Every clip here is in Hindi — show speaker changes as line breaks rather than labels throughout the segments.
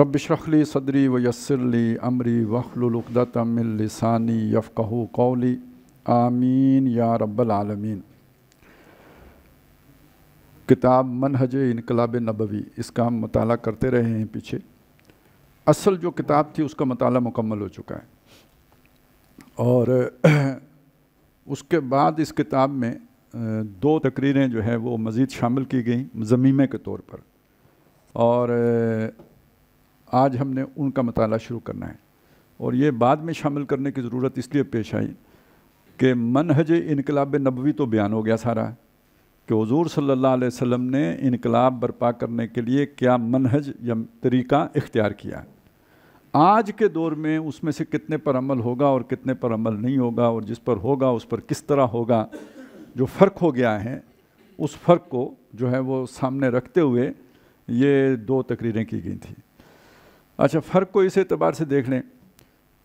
रब امري सदरी व من لساني يفقهوا قولي कौली आमीन या العالمين किताब मनहज इनकलाब नबवी इसका हम मताल करते रहे हैं पीछे असल जो किताब थी उसका मताल मुकम्मल हो चुका है और उसके बाद इस किताब में दो तकरीरें जो है वो मज़ीद शामिल की गई ज़मीमे के तौर पर और आज हमने उनका मताल शुरू करना है और ये बाद में शामिल करने की ज़रूरत इसलिए पेश आई कि मनहज इनकलाब नबवी तो बयान हो गया सारा कि हजूर सल्ला वसम ने इनकलाब बर्पा करने के लिए क्या मनहज या तरीका इख्तियार किया आज के दौर में उसमें से कितने पर अमल होगा और कितने पर अमल नहीं होगा और जिस पर होगा उस पर किस तरह होगा जो फ़र्क हो गया है उस फ़र्क को जो है वो सामने रखते हुए ये दो तकरीरें की गई थी अच्छा फ़र्क को इस एतबार से देख लें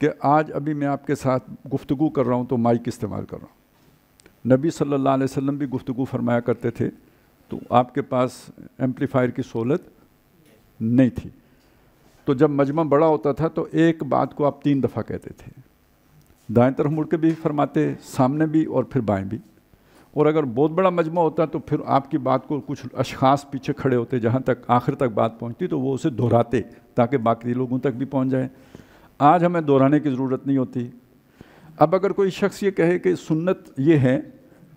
कि आज अभी मैं आपके साथ गुफ्तु कर रहा हूँ तो माइक इस्तेमाल कर रहा हूँ नबी सल्लल्लाहु अलैहि वसल्लम भी गुफ्तु फरमाया करते थे तो आपके पास एम्पलीफायर की सहूलत नहीं थी तो जब मजमा बड़ा होता था तो एक बात को आप तीन दफ़ा कहते थे दाएं तरफ मुड़ के भी फरमाते सामने भी और फिर बाएं भी और अगर बहुत बड़ा मजमा होता तो फिर आपकी बात को कुछ अशास पीछे खड़े होते जहाँ तक आखिर तक बात पहुँचती तो वो उसे दोहराते ताकि बाकी लोगों तक भी पहुँच जाए आज हमें दोहराने की ज़रूरत नहीं होती अब अगर कोई शख्स ये कहे कि सुन्नत ये है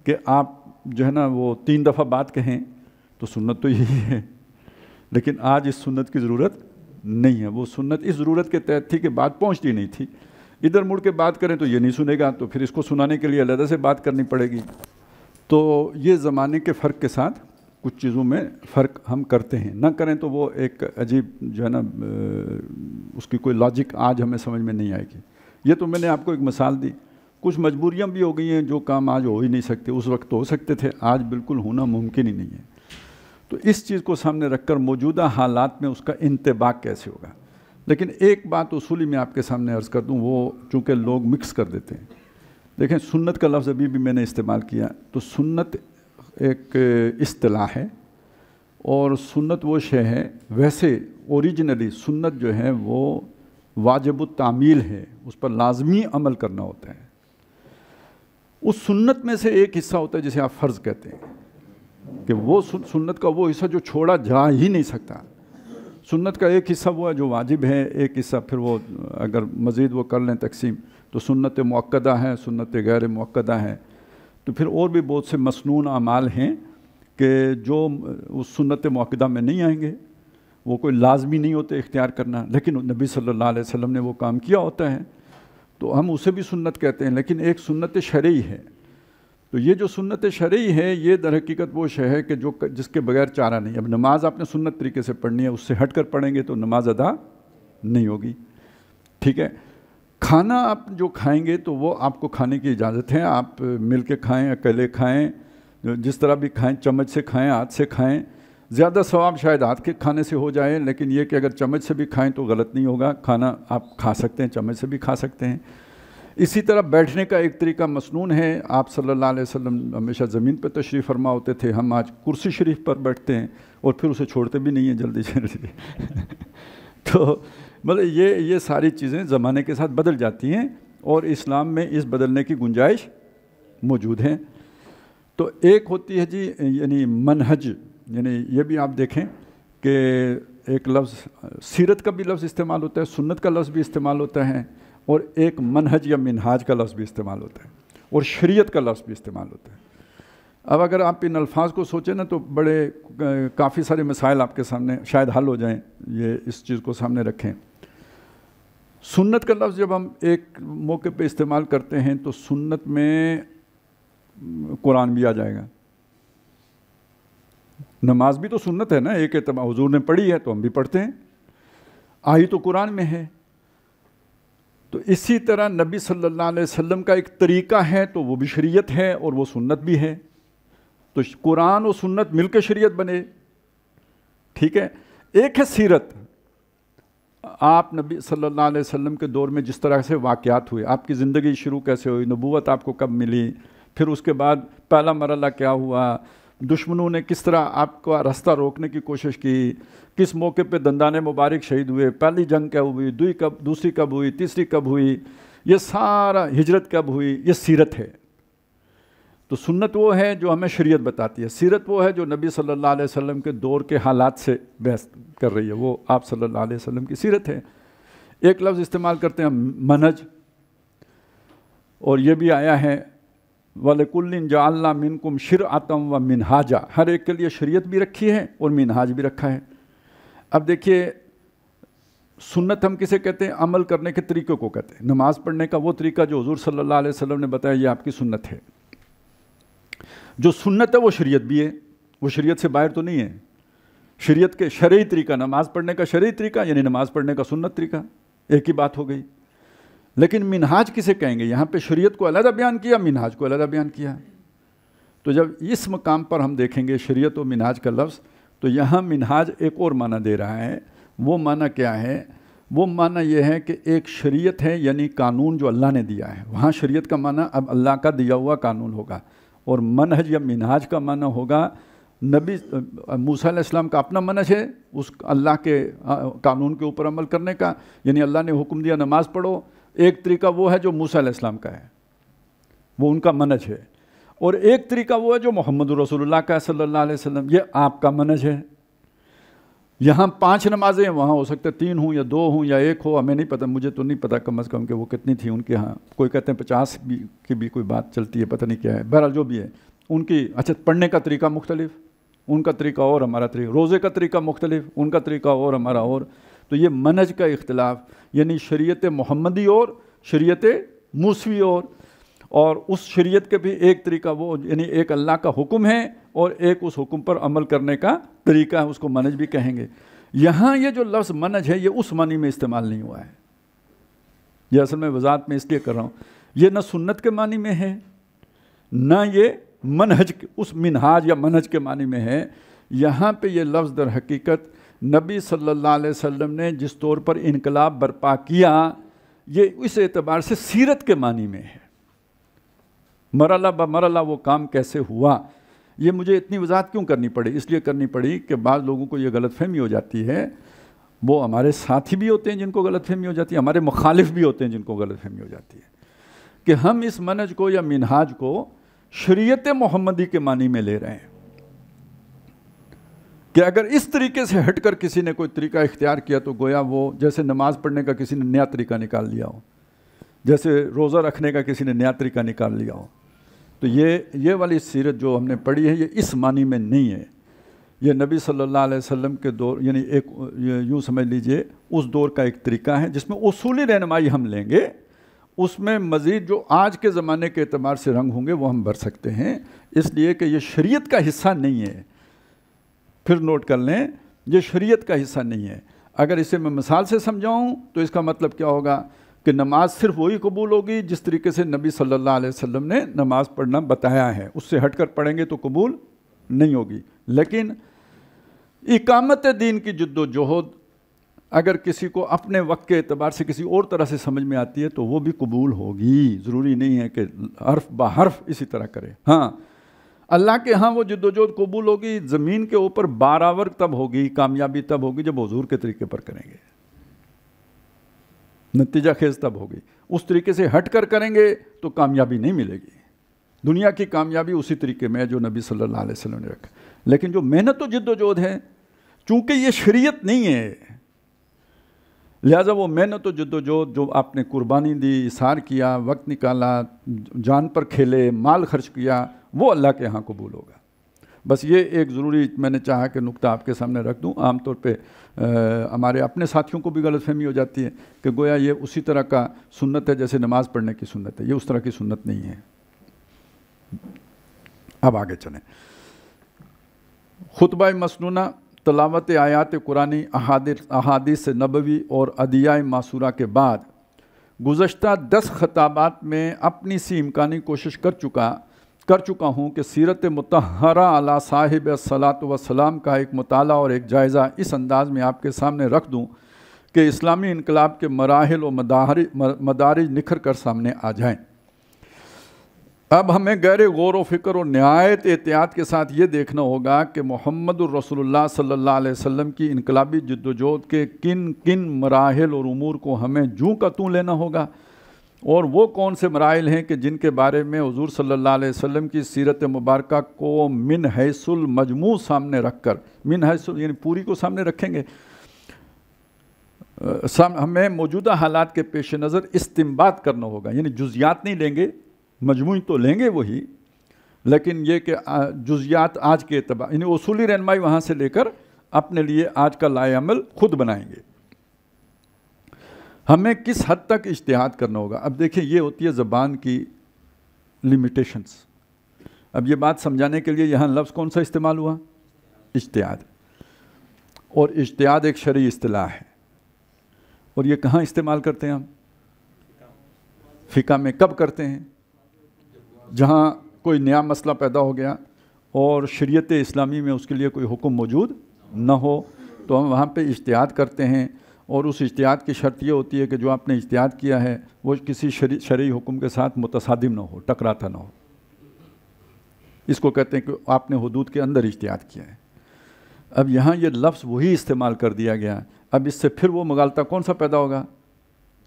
कि आप जो है ना वो तीन दफ़ा बात कहें तो सुन्नत तो यही है लेकिन आज इस सुन्नत की ज़रूरत नहीं है वो सुन्नत इस ज़रूरत के तहत थी कि बात पहुँचती नहीं थी इधर मुड़ के बात करें तो ये नहीं सुनेगा तो फिर इसको सुनाने के लिए अलहदा से बात करनी पड़ेगी तो ये ज़माने के फ़र्क के साथ कुछ चीज़ों में फ़र्क हम करते हैं ना करें तो वो एक अजीब जो है ना उसकी कोई लॉजिक आज हमें समझ में नहीं आएगी ये तो मैंने आपको एक मिसाल दी कुछ मजबूरियाँ भी हो गई हैं जो काम आज हो ही नहीं सकते उस वक्त तो हो सकते थे आज बिल्कुल होना मुमकिन ही नहीं है तो इस चीज़ को सामने रखकर मौजूदा हालात में उसका इंतबाक कैसे होगा लेकिन एक बात उसूली मैं आपके सामने अर्ज़ कर दूँ वो चूँकि लोग मिक्स कर देते हैं देखें सुन्नत का लफ्ज़ अभी भी मैंने इस्तेमाल किया तो सुन्नत एक अतलाह है और सुन्नत वो शे है वैसे ओरिजिनली सुन्नत जो है वो वाजब तामील है उस पर लाजमी अमल करना होता है उस सुन्नत में से एक हिस्सा होता है जिसे आप फ़र्ज़ कहते हैं कि वो सुन्नत का वो हिस्सा जो छोड़ा जा ही नहीं सकता सुन्नत का एक हिस्सा वो है जो वाजिब है एक हिस्सा फिर वो अगर मज़ीद वो कर लें तकसीम तो सुन्नत मक्दा हैं सुन्नत गैर मक्दा हैं तो फिर और भी बहुत से मसनून अमाल हैं कि जो उस सुन्नत मक्दा में नहीं आएंगे वो कोई लाजमी नहीं होते इख्तियार करना लेकिन नबी सल्ला वसम ने वो काम किया होता है तो हम उसे भी सुन्नत कहते हैं लेकिन एक सुन्नत शरी है तो ये जो सुन्नत शरी है ये दर हकीकत वो शह है कि जो जिसके बगैर चारा नहीं अब नमाज आपने सुन्नत तरीके से पढ़नी है उससे हट कर पढ़ेंगे तो नमाज अदा नहीं होगी ठीक है खाना आप जो खाएंगे तो वो आपको खाने की इजाज़त है आप मिल के खाएँ अकेले खाएँ जिस तरह भी खाएँ चम्मच से खाएँ हाथ से खाएँ ज़्यादा सवाब शायद हाथ के खाने से हो जाए लेकिन ये कि अगर चम्मच से भी खाएँ तो गलत नहीं होगा खाना आप खा सकते हैं चम्मच से भी खा सकते हैं इसी तरह बैठने का एक तरीका मसनून है आप सल्लल्लाहु अलैहि वसल्लम हमेशा ज़मीन पर तशरीफ़ फरमा होते थे हम आज कुर्सी शरीफ पर बैठते हैं और फिर उसे छोड़ते भी नहीं हैं जल्दी जल्दी तो मतलब ये ये सारी चीज़ें ज़माने के साथ बदल जाती हैं और इस्लाम में इस बदलने की गुंजाइश मौजूद है तो एक होती है जी यानी मनहज यानी ये भी आप देखें कि एक लफ्ज़ सीरत का भी लफ्ज़ इस्तेमाल होता है सुन्नत का लफ्ज़ भी इस्तेमाल होता है और एक मनहज या मिनहाज का लफ्ज़ भी इस्तेमाल होता है और शरीयत का लफ्ज़ भी इस्तेमाल होता है अब अगर आप इन अल्फाज को सोचें ना तो बड़े काफ़ी सारे मिसाइल आपके सामने शायद हल हो जाएं ये इस चीज़ को सामने रखें सुन्नत का लफ्ज़ जब हम एक मौके पे इस्तेमाल करते हैं तो सुन्नत में कुरान भी आ जाएगा नमाज भी तो सुन्नत है ना एक एतम हजूर ने पढ़ी है तो हम भी पढ़ते हैं आई तो कुरान में है तो इसी तरह नबी सल्लल्लाहु अलैहि वसल्लम का एक तरीका है तो वो भी शरीयत है और वो सुन्नत भी है तो कुरान और सुन्नत मिलकर शरीयत बने ठीक है एक है सीरत आप नबी सल्लल्लाहु अलैहि वसल्लम के दौर में जिस तरह से वाक़ात हुए आपकी ज़िंदगी शुरू कैसे हुई नबूत आपको कब मिली फिर उसके बाद पहला मरला क्या हुआ दुश्मनों ने किस तरह आपका रास्ता रोकने की कोशिश की किस मौके पे दंदाने मुबारक शहीद हुए पहली जंग कब हुई दुई कब दूसरी कब हुई तीसरी कब हुई ये सारा हिजरत कब हुई ये सीरत है तो सुन्नत वो है जो हमें शरीयत बताती है सीरत वो है जो नबी सल्लल्लाहु अलैहि वसल्लम के दौर के हालात से बहस कर रही है वो आप सल्लल्लाहु अलैहि वसल्लम की सीरत है एक लफ्ज़ इस्तेमाल करते हैं मनज और ये भी आया है वलकुल्लिन जाल्ला मिनकुम शिर आतम व मिनहाजा हर एक के लिए शरीयत भी रखी है और मिनहाज भी रखा है अब देखिए सुन्नत हम किसे कहते हैं अमल करने के तरीक़े को कहते हैं नमाज़ पढ़ने का वो तरीका जो हजूर सल्ला वसम ने बताया ये आपकी सुन्नत है जो सुन्नत है वो शरीयत भी है वो शरीयत से बाहर तो नहीं है शरीयत के शरी तरीका नमाज़ पढ़ने का शरी तरीका यानी नमाज़ पढ़ने का सुन्नत तरीका एक ही बात हो गई लेकिन मिनहाज किसे कहेंगे यहाँ पे शरीयत को अलहदा बयान किया मिनहाज को अलहदा बयान किया तो जब इस मकाम पर हम देखेंगे शरीयत और मिनहाज का लफ्ज़ तो यहाँ मिनहाज एक और माना दे रहा है वो माना क्या है वो माना यह है कि एक शरीयत है यानी कानून जो अल्लाह ने दिया है वहाँ शरीयत का माना अब अल्लाह का दिया हुआ कानून होगा और मनहज या मिनहाज का माना होगा नबी मूसा इस्लाम का अपना मनज है उस अल्लाह के कानून के ऊपर अमल करने का यानी अल्लाह ने हुक्म दिया नमाज़ पढ़ो एक तरीका वो है जो मूसा इस्लाम का है वो उनका मनज है और एक तरीका वो है जो मोहम्मद रसोल्ला का सल्ला वसम ये आपका मनज है यहाँ पांच नमाजें हैं वहाँ हो सकता है तीन हूँ या दो हूँ या एक हो हमें नहीं पता मुझे तो नहीं पता कम अज़ कम कि वो कितनी थी उनके यहाँ कोई कहते हैं पचास भी की भी कोई बात चलती है पता नहीं क्या है बहरहाल जो भी है उनकी अच्छा पढ़ने का तरीका मुख्तलिफ उनका तरीका और हमारा तरीका रोज़े का तरीका मुख्तलिफ उनका तरीका और हमारा और तो ये मनज का इख्तलाफ यानी शरीयत मोहम्मदी और शरीयत मूसवी और और उस शरीयत के भी एक तरीका वो यानी एक अल्लाह का हुक्म है और एक उस हुक्म पर अमल करने का तरीका है उसको मनज भी कहेंगे यहाँ ये जो लफ्ज़ मनज है ये उस मानी में इस्तेमाल नहीं हुआ है यह असल में वजात में इसलिए कर रहा हूँ ये ना सुन्नत के मानी में है न ये मनहज उस मिनहाज या मनहज के मानी में है यहाँ पे ये लफ्ज़ दर हकीकत नबी सल्लल्लाहु अलैहि वसल्लम ने जिस तौर पर इनकलाब बरपा किया ये इस एतबार से सीरत के मानी में है मरला ब मरला वो काम कैसे हुआ ये मुझे इतनी वजाहत क्यों करनी पड़ी इसलिए करनी पड़ी कि बाद लोगों को ये गलतफहमी हो जाती है वो हमारे साथी भी होते हैं जिनको गलतफहमी हो जाती है हमारे मुखालिफ भी होते हैं जिनको गलतफहमी हो जाती है कि हम इस मनज को या मिनहाज को शरीयत मोहम्मदी के मानी में ले रहे हैं कि अगर इस तरीके से हटकर किसी ने कोई तरीका इख्तियार किया तो गोया वो जैसे नमाज़ पढ़ने का किसी ने नया तरीका निकाल लिया हो जैसे रोज़ा रखने का किसी ने नया तरीका निकाल लिया हो तो ये ये वाली सीरत जो हमने पढ़ी है ये इस मानी में नहीं है ये नबी सल्लल्लाहु अलैहि वसल्लम के दौर यानी एक यूँ समझ लीजिए उस दौर का एक तरीका है जिसमें उसूली रहनमाई हम लेंगे उसमें मज़ीद जो आज के ज़माने के अतबार से रंग होंगे वो हम भर सकते हैं इसलिए कि ये शरीयत का हिस्सा नहीं है फिर नोट कर लें ये शरीयत का हिस्सा नहीं है अगर इसे मैं मिसाल से समझाऊँ तो इसका मतलब क्या होगा कि नमाज सिर्फ वही कबूल होगी जिस तरीके से नबी सल्लल्लाहु अलैहि वसल्लम ने नमाज पढ़ना बताया है उससे हटकर पढ़ेंगे तो कबूल नहीं होगी लेकिन इकामत दीन की जद्दोजहद अगर किसी को अपने वक्त के अतबार से किसी और तरह से समझ में आती है तो वो भी कबूल होगी ज़रूरी नहीं है कि हर्फ ब हर्फ इसी तरह करे हाँ अल्लाह के यहाँ वो जद्दोजहद कबूल होगी ज़मीन के ऊपर बारावर तब होगी कामयाबी तब होगी जब हजूर के तरीके पर करेंगे नतीजा खेज तब होगी उस तरीके से हट कर करेंगे तो कामयाबी नहीं मिलेगी दुनिया की कामयाबी उसी तरीके में है जो नबी सल्लल्लाहु अलैहि वसल्लम ने रखा लेकिन जो मेहनत तो जद्दोजहद है चूँकि ये शरीयत नहीं है लिहाजा वो मेहनत तो जद्दोजहद जो आपने कुर्बानी दी इशार किया वक्त निकाला जान पर खेले माल खर्च किया वो अल्लाह के यहाँ कबूल होगा बस ये एक ज़रूरी मैंने चाहा कि नुक्ता आपके सामने रख दूँ आमतौर पर हमारे अपने साथियों को भी गलतफहमी हो जाती है कि गोया ये उसी तरह का सुन्नत है जैसे नमाज़ पढ़ने की सुन्नत है ये उस तरह की सुन्नत नहीं है अब आगे चलें खुतबा मसनूना तलावत आयात कुरानी अहादिस नबवी और अदिया मासूरा के बाद गुज्त दस खताबात में अपनी सी इम्कानी कोशिश कर चुका कर चुका हूँ कि सीरत मतहरा अला साहिब सलात वसलाम का एक मताल और एक जायज़ा इस अंदाज़ में आपके सामने रख दूँ कि इस्लामी इनकलाब के मराहल व मदारज निखर कर सामने आ जाए अब हमें गैर गौर व फिक्र और नहायत एहतियात के साथ ये देखना होगा कि मोहम्मद सल्ला वसम की इनकलाबी जद्दोजहद के किन किन मराहल और अमूर को हमें जूँ का तू लेना होगा और वो कौन से मराइल हैं कि जिनके बारे में हजूर सल्ला वसम की सीरत मुबारक को मिन हैसुल मजमू सामने रख कर मिन हैसुल यानी पूरी को सामने रखेंगे साम, हमें मौजूदा हालात के पेश नज़र इस्तेमाल करना होगा यानी जुजियात नहीं लेंगे मजमू तो लेंगे वही लेकिन ये कि जुजियात आज के अतबार यानी असूली रहनमाई वहाँ से लेकर अपने लिए आज का लाएमल खुद बनाएंगे हमें किस हद तक इश्तहाद करना होगा अब देखिए ये होती है ज़बान की लिमिटेशंस अब ये बात समझाने के लिए यहाँ लफ्ज़ कौन सा इस्तेमाल हुआ इश्तहाद और इश्तहाद एक शरी अतलाह है और ये कहाँ इस्तेमाल करते हैं हम फ़िका में कब करते हैं जहाँ कोई नया मसला पैदा हो गया और शरीत इस्लामी में उसके लिए कोई हुक्म मौजूद न हो तो हम वहाँ पे इश्तहाद करते हैं और उस इश्तिहाद की शर्त ये होती है कि जो आपने इश्तिहाद किया है वो किसी शरी, शरी के साथ मुतसादिम ना हो टकराता ना हो इसको कहते हैं कि आपने हदूद के अंदर इश्तिहाद किया है अब यहाँ ये लफ्ज़ वही इस्तेमाल कर दिया गया अब इससे फिर वो मगालता कौन सा पैदा होगा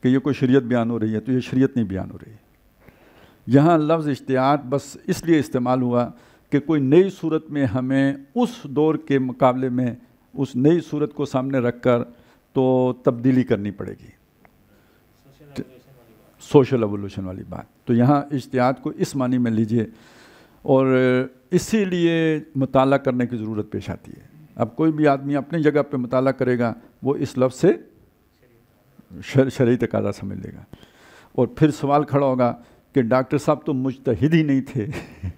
कि ये कोई शरीयत बयान हो रही है तो ये शरीयत नहीं बयान हो रही है यहाँ लफ्ज़ इश्तिहाद बस इसलिए इस्तेमाल हुआ कि कोई नई सूरत में हमें उस दौर के मुकाबले में उस नई सूरत को सामने रख कर तो तब्दीली करनी पड़ेगी सोशल एवोल्यूशन वाली बात तो यहाँ इश्तियात को इस मानी में लीजिए और इसीलिए मताल करने की ज़रूरत पेश आती है अब कोई भी आदमी अपनी जगह पे मताल करेगा वो इस लफ्ज़ से शर, शरी तकादा समझ लेगा और फिर सवाल खड़ा होगा कि डॉक्टर साहब तो मुजतहद ही नहीं थे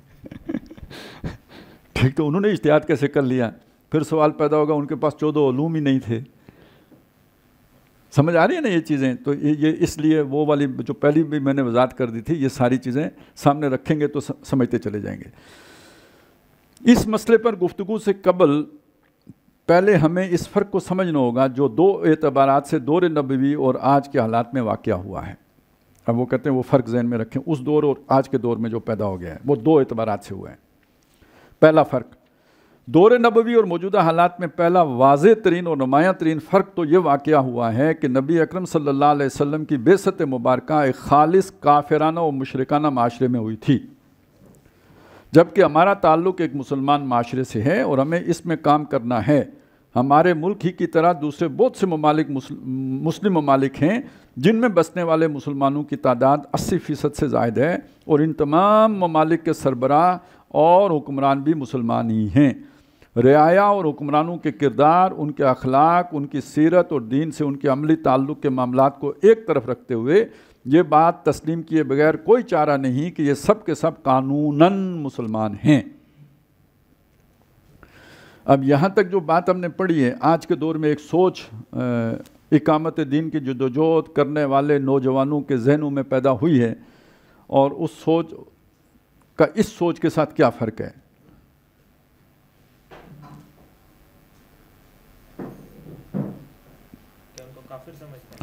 ठीक तो उन्होंने इश्तियात कैसे कर लिया फिर सवाल पैदा होगा उनके पास चौदह ओलूम ही नहीं थे समझ आ रही है ना ये चीज़ें तो ये, ये इसलिए वो वाली जो पहली भी मैंने वजात कर दी थी ये सारी चीज़ें सामने रखेंगे तो समझते चले जाएंगे इस मसले पर गुफ्तु से कबल पहले हमें इस फ़र्क को समझना होगा जो दो एतबार से दौर नबी और आज के हालात में वाक़ हुआ है अब वो कहते हैं वो फ़र्क जहन में रखें उस दौर और आज के दौर में जो पैदा हो गया है वो दो एतबार से हुआ है पहला फ़र्क दौर नबवी और मौजूदा हालात में पहला वाज तरीन और नुमाया तरीन फ़र्क तो ये वाक़ हुआ है कि नबी अक्रम सम की बेसत मुबारक एक खालिस काफिराना और मशरकाना माशरे में हुई थी जबकि हमारा ताल्लुक़ एक मुसलमान माशरे से है और हमें इसमें काम करना है हमारे मुल्क ही की तरह दूसरे बहुत से ममालिक मुस्लिम ममालिक हैं जिनमें बसने वाले मुसलमानों की तादाद अस्सी फ़ीसद से ज़ायद है और इन तमाम ममालिक के सरबराह और हुक्मरान भी मुसलमान ही हैं रियाया और हुक्मरानों के किरदार उनके अखलाक उनकी सीरत और दीन से उनके अमली ताल्लुक़ के मामला को एक तरफ रखते हुए ये बात तस्लीम किए बगैर कोई चारा नहीं कि ये सब के सब कानूनन मुसलमान हैं अब यहाँ तक जो बात हमने पढ़ी है आज के दौर में एक सोच इकामत दीन की जदोजहद करने वाले नौजवानों के जहनों में पैदा हुई है और उस सोच का इस सोच के साथ क्या फ़र्क है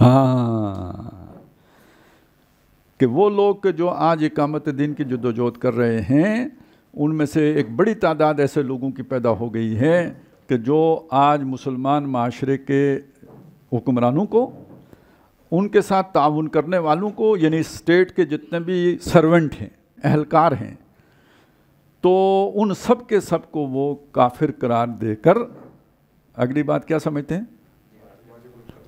हाँ कि वो लोग जो आज इकामत दिन की जदोजहद कर रहे हैं उनमें से एक बड़ी तादाद ऐसे लोगों की पैदा हो गई है कि जो आज मुसलमान माशरे के हुक्मरानों को उनके साथ ताउन करने वालों को यानी स्टेट के जितने भी सर्वेंट हैं अहलकार हैं तो उन सब के सब को वो काफिर करार देकर अगली बात क्या समझते हैं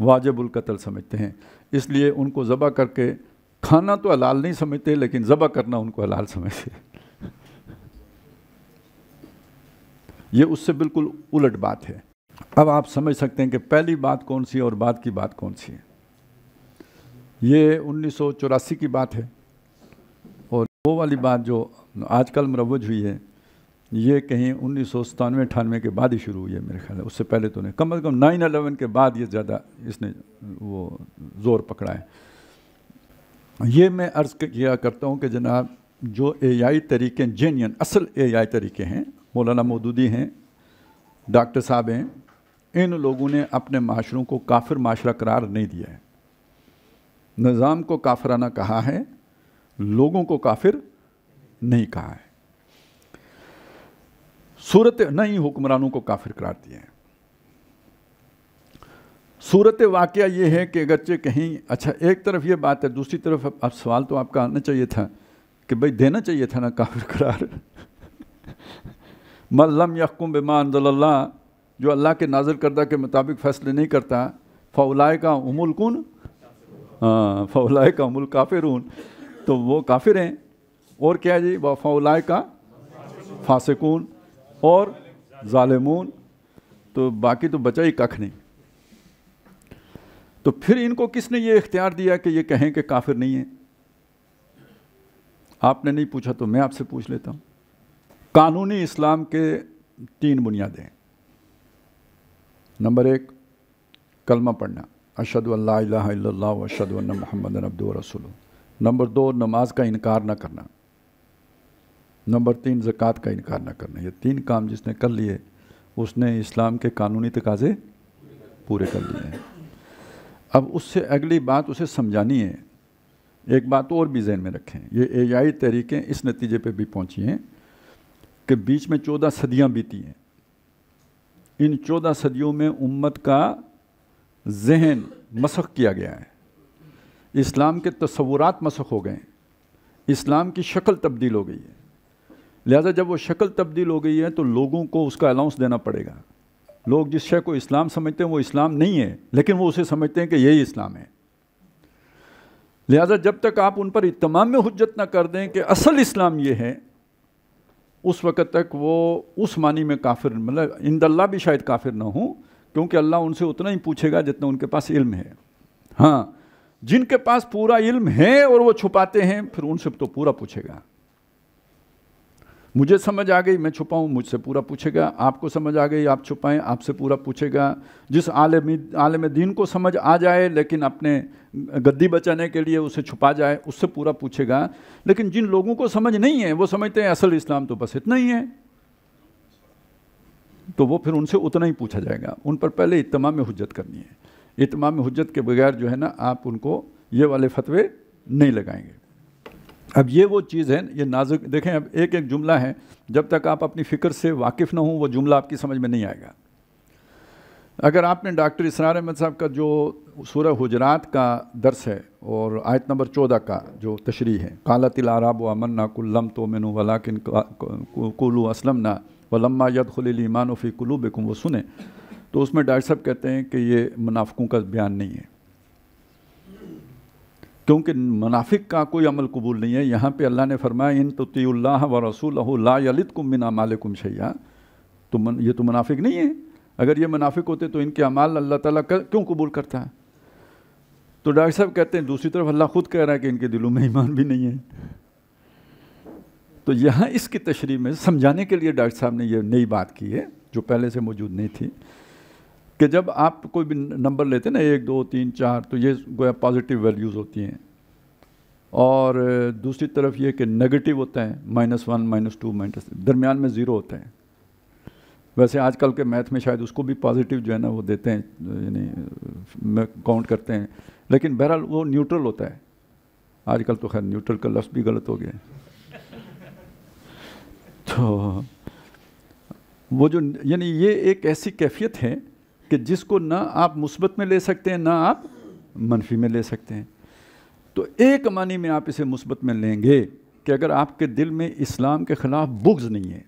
कत्ल समझते हैं इसलिए उनको ज़बह करके खाना तो हलाल नहीं समझते लेकिन ज़बह करना उनको हलाल समझते ये उससे बिल्कुल उलट बात है अब आप समझ सकते हैं कि पहली बात कौन सी है और बाद की बात कौन सी है ये उन्नीस की बात है और वो वाली बात जो आजकल मरवज हुई है ये कहीं उन्नीस सौ सतानवे अठानवे के बाद ही शुरू हुई है मेरे ख्याल है उससे पहले तो नहीं कम अज़ कम नाइन अलेवन के बाद ये ज़्यादा इसने वो ज़ोर पकड़ा है ये मैं अर्ज़ किया करता हूँ कि जनाब जो ए आई तरीके जेन्यन असल ए आई तरीके हैं मौलाना मौदूदी हैं डॉक्टर साहब हैं इन लोगों ने अपने माशरों को काफिर माशरा करार नहीं दिया है निज़ाम को काफराना कहा है लोगों को काफिर नहीं कहा है सूरत नहीं हुक्मरानों को काफिर करार दिए हैं सूरत वाक़ ये है कि अगरचे कहीं अच्छा एक तरफ ये बात है दूसरी तरफ अब सवाल तो आपका आना चाहिए था कि भाई देना चाहिए था ना काफिर करार मल्लम यकुम बेमान दल्ला जो अल्लाह के नाजर करदा के मुताबिक फ़ैसले नहीं करता फ़ौलाए का उमुलकुन हाँ, फ़ौलाए का उमुल काफिरून तो वो काफिर हैं और क्या जी व फ़ौलाए का फासकून और ालमून तो बाकी तो बचा ही कख नहीं तो फिर इनको किसने ये इख्तियार दिया कि ये कहें कि काफिर नहीं है आपने नहीं पूछा तो मैं आपसे पूछ लेता हूँ कानूनी इस्लाम के तीन बुनियादें नंबर एक कलमा पढ़ना अशद अल्लाह अशद महमद अब्दुल रसूल नंबर दो नमाज का इनकार ना करना नंबर तीन ज़क़़त का इनकार ना करना ये तीन काम जिसने कर लिए उसने इस्लाम के कानूनी तकाजे पूरे कर लिए हैं अब उससे अगली बात उसे समझानी है एक बात और भी जहन में रखें ये एआई तहरीकें इस नतीजे पे भी पहुंची हैं कि बीच में चौदह सदियां बीती हैं इन चौदह सदियों में उम्मत का जहन मसख किया गया है इस्लाम के तस्वुरात मसख हो गए इस्लाम की शक्ल तब्दील हो गई है लिहाजा जब वो शक्ल तब्दील हो गई है तो लोगों को उसका अलाउंस देना पड़ेगा लोग जिस शय को इस्लाम समझते हैं वो इस्लाम नहीं है लेकिन वो उसे समझते हैं कि यही इस्लाम है लिहाजा जब तक आप उन पर इतमाम में हजत ना कर दें कि असल इस्लाम ये है उस वक़्त तक वो उस मानी में काफिर मतलब इंदल्ला भी शायद काफिर ना हूँ क्योंकि अल्लाह उनसे उतना ही पूछेगा जितना उनके पास इल्म है हाँ जिनके पास पूरा इल्म है और वो छुपाते हैं फिर उनसे तो पूरा पूछेगा मुझे समझ आ गई मैं छुपाऊँ मुझसे पूरा पूछेगा आपको समझ आ गई आप छुपाएं आपसे पूरा पूछेगा जिस आलम आलम दीन को समझ आ जाए लेकिन अपने गद्दी बचाने के लिए उसे छुपा जाए उससे पूरा पूछेगा लेकिन जिन लोगों को समझ नहीं है वो समझते हैं असल इस्लाम तो बस इतना ही है तो वो फिर उनसे उतना ही पूछा जाएगा उन पर पहले इतमाम में हजत करनी है इतमाम में हजत के बगैर जो है ना आप उनको ये वाले फतवे नहीं लगाएंगे अब ये वो चीज़ है ये नाजुक देखें अब एक एक जुमला है जब तक आप अपनी फ़िक्र से वाकिफ़ ना हो वो जुमला आपकी समझ में नहीं आएगा अगर आपने डॉक्टर इसरार अहमद साहब का जो सूर हजरात का दर्स है और आयत नंबर चौदह का जो तशरी है काला तिल आराब व अमन ना कुल्लम तो मिन वलाकिन कुलू असलम ना वलम्मा यद खुल ईमान फ़ी कुलू बेकुम वो सुने तो उसमें डॉक्टर साहब कहते हैं कि ये मुनाफ़ों का बयान नहीं है क्योंकि मुनाफिक का कोई अमल कबूल नहीं है यहाँ पे अल्लाह ने फरमाया इन ततील्ला व रसूल लालित कुम मिना शैया तो मन ये तो मुनाफिक नहीं है अगर ये मुनाफिक होते तो इनके अमाल अल्लाह ताला कर, क्यों कबूल करता है तो डॉक्टर साहब कहते हैं दूसरी तरफ अल्लाह खुद कह रहा है कि इनके दिलों में ईमान भी नहीं है तो यहाँ इसकी तशरी में समझाने के लिए डॉक्टर साहब ने यह नई बात की है जो पहले से मौजूद नहीं थी कि जब आप कोई भी नंबर लेते हैं ना एक दो तीन चार तो ये गोया पॉजिटिव वैल्यूज़ होती हैं और दूसरी तरफ ये कि नेगेटिव होते हैं minus one minus two minus दरमियान में ज़ीरो होते हैं वैसे आजकल के मैथ में शायद उसको भी पॉजिटिव जो है ना वो देते हैं यानी काउंट करते हैं लेकिन बहरहाल वो न्यूट्रल होता है आजकल तो खैर न्यूट्रल का लफ्ज़ भी गलत हो गया तो वो जो यानी ये एक ऐसी कैफियत है कि जिसको ना आप मुस्बत में ले सकते हैं ना आप मनफी में ले सकते हैं तो एक मानी में आप इसे मुस्बत में लेंगे कि अगर आपके दिल में इस्लाम के ख़िलाफ़ बुग्ज़ नहीं है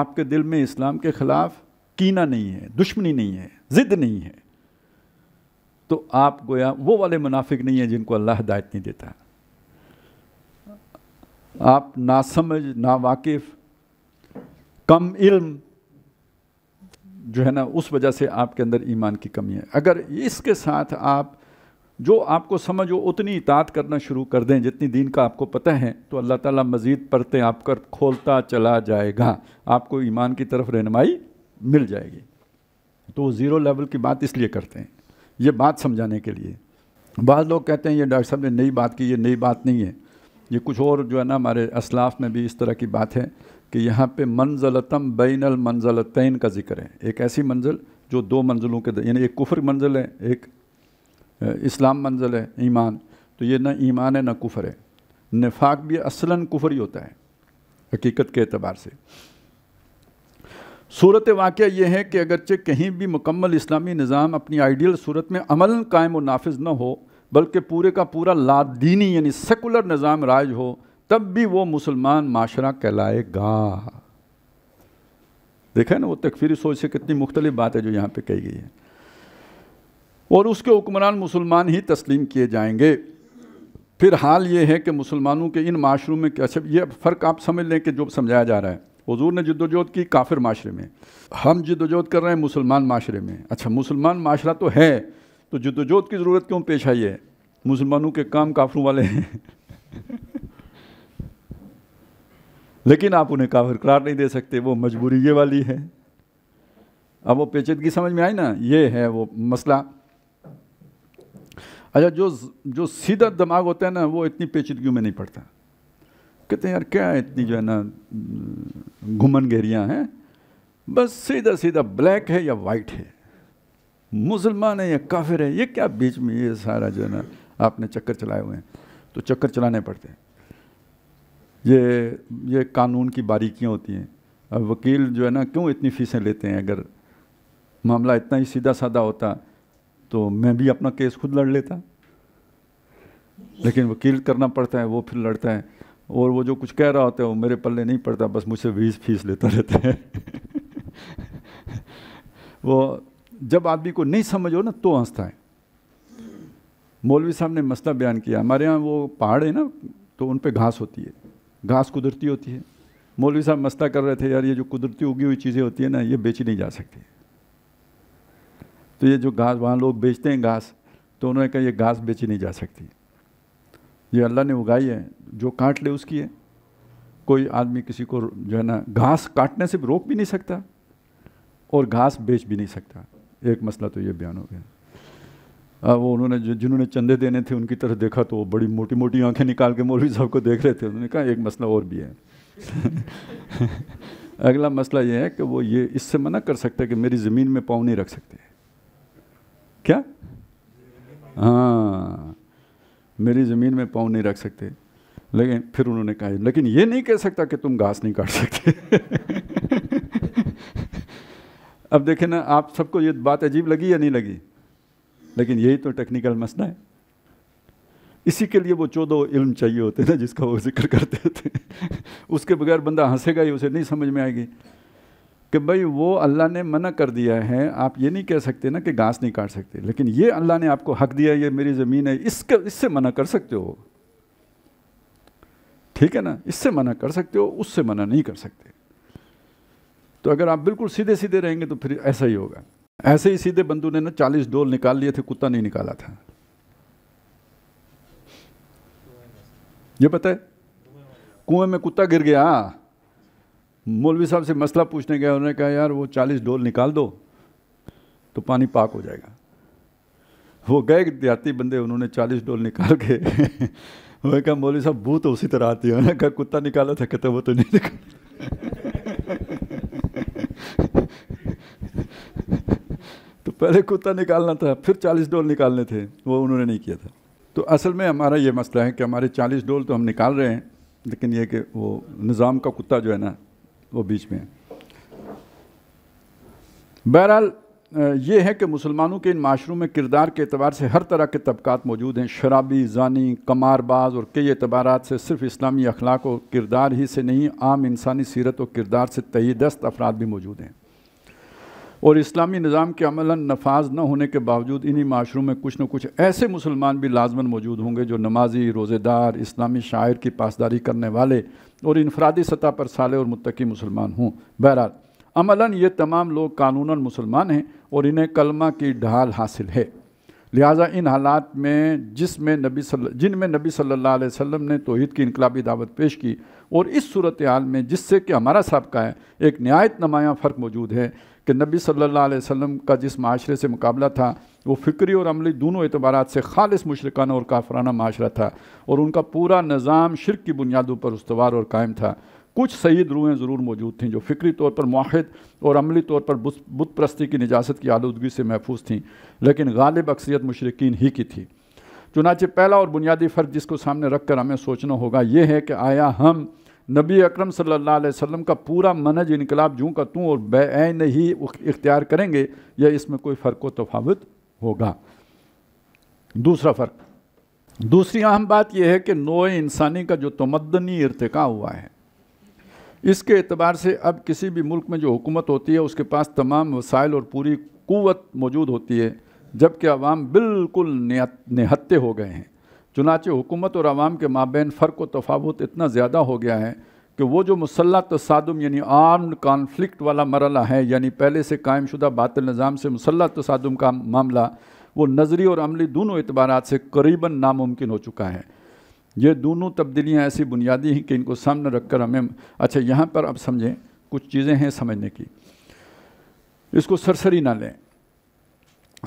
आपके दिल में इस्लाम के ख़िलाफ़ कीना नहीं है दुश्मनी नहीं है ज़िद नहीं है तो आप गोया वो वाले मुनाफिक नहीं है जिनको अल्लाह हदायत नहीं देता आप नासमझ वाकिफ कम इल्म जो है ना उस वजह से आपके अंदर ईमान की कमी है अगर इसके साथ आप जो आपको समझ हो उतनी इतात करना शुरू कर दें जितनी दीन का आपको पता है तो अल्लाह ताला मज़ीद पढ़ते आप कर खोलता चला जाएगा आपको ईमान की तरफ रहनमाई मिल जाएगी तो ज़ीरो लेवल की बात इसलिए करते हैं ये बात समझाने के लिए बाद लोग कहते हैं ये डॉक्टर साहब ने नई बात की ये नई बात नहीं है ये कुछ और जो है ना हमारे असलाफ में भी इस तरह की बात है कि यहाँ पे मंजलतम बैन मंजलतैन का जिक्र है एक ऐसी मंजिल जो दो मंजिलों के यानी एक कुफर मंजिल है एक इस्लाम मंजिल है ईमान तो ये ना ईमान है ना कुफर है नफाक भी असलन कुफर ही होता है हकीकत के अतबार से सूरत वाक़ यह है कि अगरचे कहीं भी मुकम्मल इस्लामी निज़ाम अपनी आइडियल सूरत में अमल कायम व नाफिज न हो बल्कि पूरे का पूरा लादीनी यानी सेकुलर निज़ाम राज हो तब भी वो मुसलमान माशरा कहलाएगा देखा ना वो तकफीरी सोच से कितनी मुख्तलिफ है जो यहाँ पर कही गई है और उसके हुक्मरान मुसलमान ही तस्लीम किए जाएंगे फिर हाल ये है कि मुसलमानों के इन माशरों में क्या अच्छा ये फ़र्क आप समझ लें कि जो समझाया जा रहा है हजूर ने जद्दोजहद की काफिर माशरे में हम जद्दोजहद कर रहे हैं मुसलमान माशरे में अच्छा मुसलमान माशरा तो है तो जद्दोजहद की ज़रूरत क्यों पेश आई है मुसलमानों के काम काफरों वाले हैं लेकिन आप उन्हें काफिर करार नहीं दे सकते वो मजबूरी ये वाली है अब वो पेचीदगी समझ में आई ना ये है वो मसला अच्छा जो जो सीधा दिमाग होता है ना वो इतनी पेचीदगियों में नहीं पड़ता कहते हैं यार क्या है इतनी जो है ना घुमन घेरियाँ हैं बस सीधा सीधा ब्लैक है या वाइट है मुसलमान है या काफिर है ये क्या बीच में ये सारा जो है ना आपने चक्कर चलाए हुए हैं तो चक्कर चलाने पड़ते हैं ये ये कानून की बारीकियाँ होती हैं अब वकील जो है ना क्यों इतनी फीसें लेते हैं अगर मामला इतना ही सीधा साधा होता तो मैं भी अपना केस खुद लड़ लेता लेकिन वकील करना पड़ता है वो फिर लड़ता है और वो जो कुछ कह रहा होता है वो मेरे पल्ले नहीं पड़ता बस मुझसे बीस फीस लेता रहता है वो जब आदमी को नहीं समझो ना तो हंसता है मौलवी साहब ने मसला बयान किया हमारे यहाँ वो पहाड़ है ना तो उन पर घास होती है घास कुदरती होती है मौलवी साहब मस्ता कर रहे थे यार ये जो कुदरती उगी हुई चीज़ें होती है ना ये बेची नहीं जा सकती तो ये जो घास वहाँ लोग बेचते हैं घास तो उन्होंने कहा ये घास बेची नहीं जा सकती ये अल्लाह ने उगाई है जो काट ले उसकी है कोई आदमी किसी को जो है ना घास काटने से रोक भी नहीं सकता और घास बेच भी नहीं सकता एक मसला तो ये बयान हो गया वो उन्होंने जो जिन्होंने चंदे देने थे उनकी तरफ देखा तो वो बड़ी मोटी मोटी आंखें निकाल के मौलवी साहब को देख रहे थे उन्होंने कहा एक मसला और भी है अगला मसला ये है कि वो ये इससे मना कर सकते कि मेरी ज़मीन में पाँव नहीं रख सकते क्या हाँ मेरी ज़मीन में पाँव नहीं रख सकते लेकिन फिर उन्होंने कहा लेकिन ये नहीं कह सकता कि तुम घास नहीं काट सकते अब देखें ना आप सबको ये बात अजीब लगी या नहीं लगी लेकिन यही तो टेक्निकल मसला है इसी के लिए वो चौदह इल्म चाहिए होते ना जिसका वो जिक्र करते थे उसके बगैर बंदा हंसेगा ही उसे नहीं समझ में आएगी कि भाई वो अल्लाह ने मना कर दिया है आप ये नहीं कह सकते ना कि घास नहीं काट सकते लेकिन ये अल्लाह ने आपको हक दिया ये मेरी ज़मीन है इसके इससे मना कर सकते हो ठीक है ना इससे मना कर सकते हो उससे मना नहीं कर सकते तो अगर आप बिल्कुल सीधे सीधे रहेंगे तो फिर ऐसा ही होगा ऐसे ही सीधे बंधु ने ना चालीस डोल निकाल लिए थे कुत्ता नहीं निकाला था ये पता है कुएं में कुत्ता गिर गया मौलवी साहब से मसला पूछने गया उन्होंने कहा यार वो चालीस डोल निकाल दो तो पानी पाक हो जाएगा वो गए देहाती बंदे उन्होंने चालीस डोल निकाल के वो कहा मौलवी साहब बू तो उसी तरह आती है उन्होंने कहा कुत्ता निकाला था कहते वो तो नहीं निकाल पहले कुत्ता निकालना था फिर चालीस डोल निकालने थे वो उन्होंने नहीं किया था तो असल में हमारा ये मसला है कि हमारे चालीस डोल तो हम निकाल रहे हैं लेकिन ये कि वो निज़ाम का कुत्ता जो है ना वो बीच में है बहरहाल ये है कि मुसलमानों के इन माशरों में किरदार के अतबार से हर तरह के तबक़ात मौजूद हैं शराबी जानी कमारबाज और कई अतबार से सिर्फ इस्लामी अखलाक और किरदार ही से नहीं आम इंसानी सीरत और किरदार से तयदस्त अफराद भी मौजूद हैं और इस्लामी निज़ाम के अमला नफाज न होने के बावजूद इन्हीं माशरों में कुछ न कुछ ऐसे मुसलमान भी लाजमन मौजूद होंगे जो नमाजी रोज़ेदार इस्लामी शायर की पासदारी करने वाले और इनफरादी सतह पर साले और मुतकी मुसलमान हों बहरहाल अमला ये तमाम लोग कानून मुसलमान हैं और इन्हें कलमा की ढाल हासिल है लिहाजा इन हालात में जिसमें नबी सल में नबी सल्ला वसम ने तोहद की इनकलाबी दावत पेश की और इस सूरत हाल में जिससे कि हमारा सबका है एक नहायत नमाया फ़र्क मौजूद है कि नबी सल्लल्लाहु अलैहि वसल्लम का जिस माशरे से मुकाबला था वो फ़िक्री और अमली दोनों एतबार से खालिश मुशरकाना और काफराना माशरा था और उनका पूरा निज़ाम शिरक की बुनियादों पर उसवार और कायम था कुछ सईद रूहें ज़रूर मौजूद थीं जो फ़िक्री तौर पर माहद और अमली तौर पर बुत प्रस्ती की निजात की आलूदगी से महफूज थीं लेकिन गालिब अक्सरियत मशरकिन ही की थी चुनाचे पहला और बुनियादी फ़र्क जिसको सामने रख कर हमें सोचना होगा ये है कि आया हम नबी अक्रम सल्लल्लाहु का पूरा मनज इनकलाब जूँ का तूँ और बेन ही इख्तियार करेंगे या इसमें कोई फ़र्क व तफावत होगा दूसरा फ़र्क दूसरी अहम बात यह है कि नोए इंसानी का जो तमदनी इरतका हुआ है इसके अतबार से अब किसी भी मुल्क में जो हुकूमत होती है उसके पास तमाम वसाइल और पूरी क़वत मौजूद होती है जबकि आवाम बिल्कुल निहत्ते हो गए हैं चुनाच हुकूमत और आवाम के माबेन फ़र्क व तफावत इतना ज़्यादा हो गया है कि वो जो मुसल्ला तसादम यानी आर्म्ड कॉन्फ्लिक्ट वाला मरला है यानी पहले से कायम शुदा बात निज़ाम से मुसल्ला तसादम का मामला वो नज़री और अमली दोनों अतबार से करीब नामुमकिन हो चुका है ये दोनों तब्दीलियाँ ऐसी बुनियादी हैं कि इनको सामने रख कर हमें अच्छा यहाँ पर अब समझें कुछ चीज़ें हैं समझने की इसको सरसरी ना लें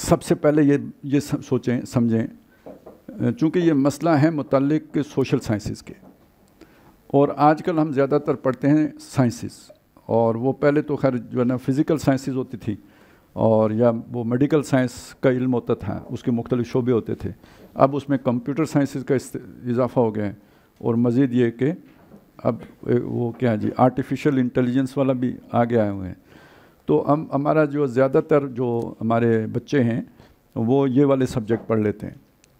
सबसे पहले ये ये सोचें समझें चूँकि ये मसला है मुतलक सोशल साइंसेस के और आजकल हम ज़्यादातर पढ़ते हैं साइंसेस और वो पहले तो खैर जो है ना फ़िज़िकल साइंसेस होती थी और या वो मेडिकल साइंस का इल्म होता था उसके मुख्तलिफ शोबे होते थे अब उसमें कंप्यूटर साइंसेस का इजाफा हो गया है और मज़ीद ये कि अब वो क्या जी आर्टिफिशियल इंटेलिजेंस वाला भी आगे आए हुए हैं तो हम हमारा जो ज़्यादातर जो हमारे बच्चे हैं वो ये वाले सब्जेक्ट पढ़ लेते हैं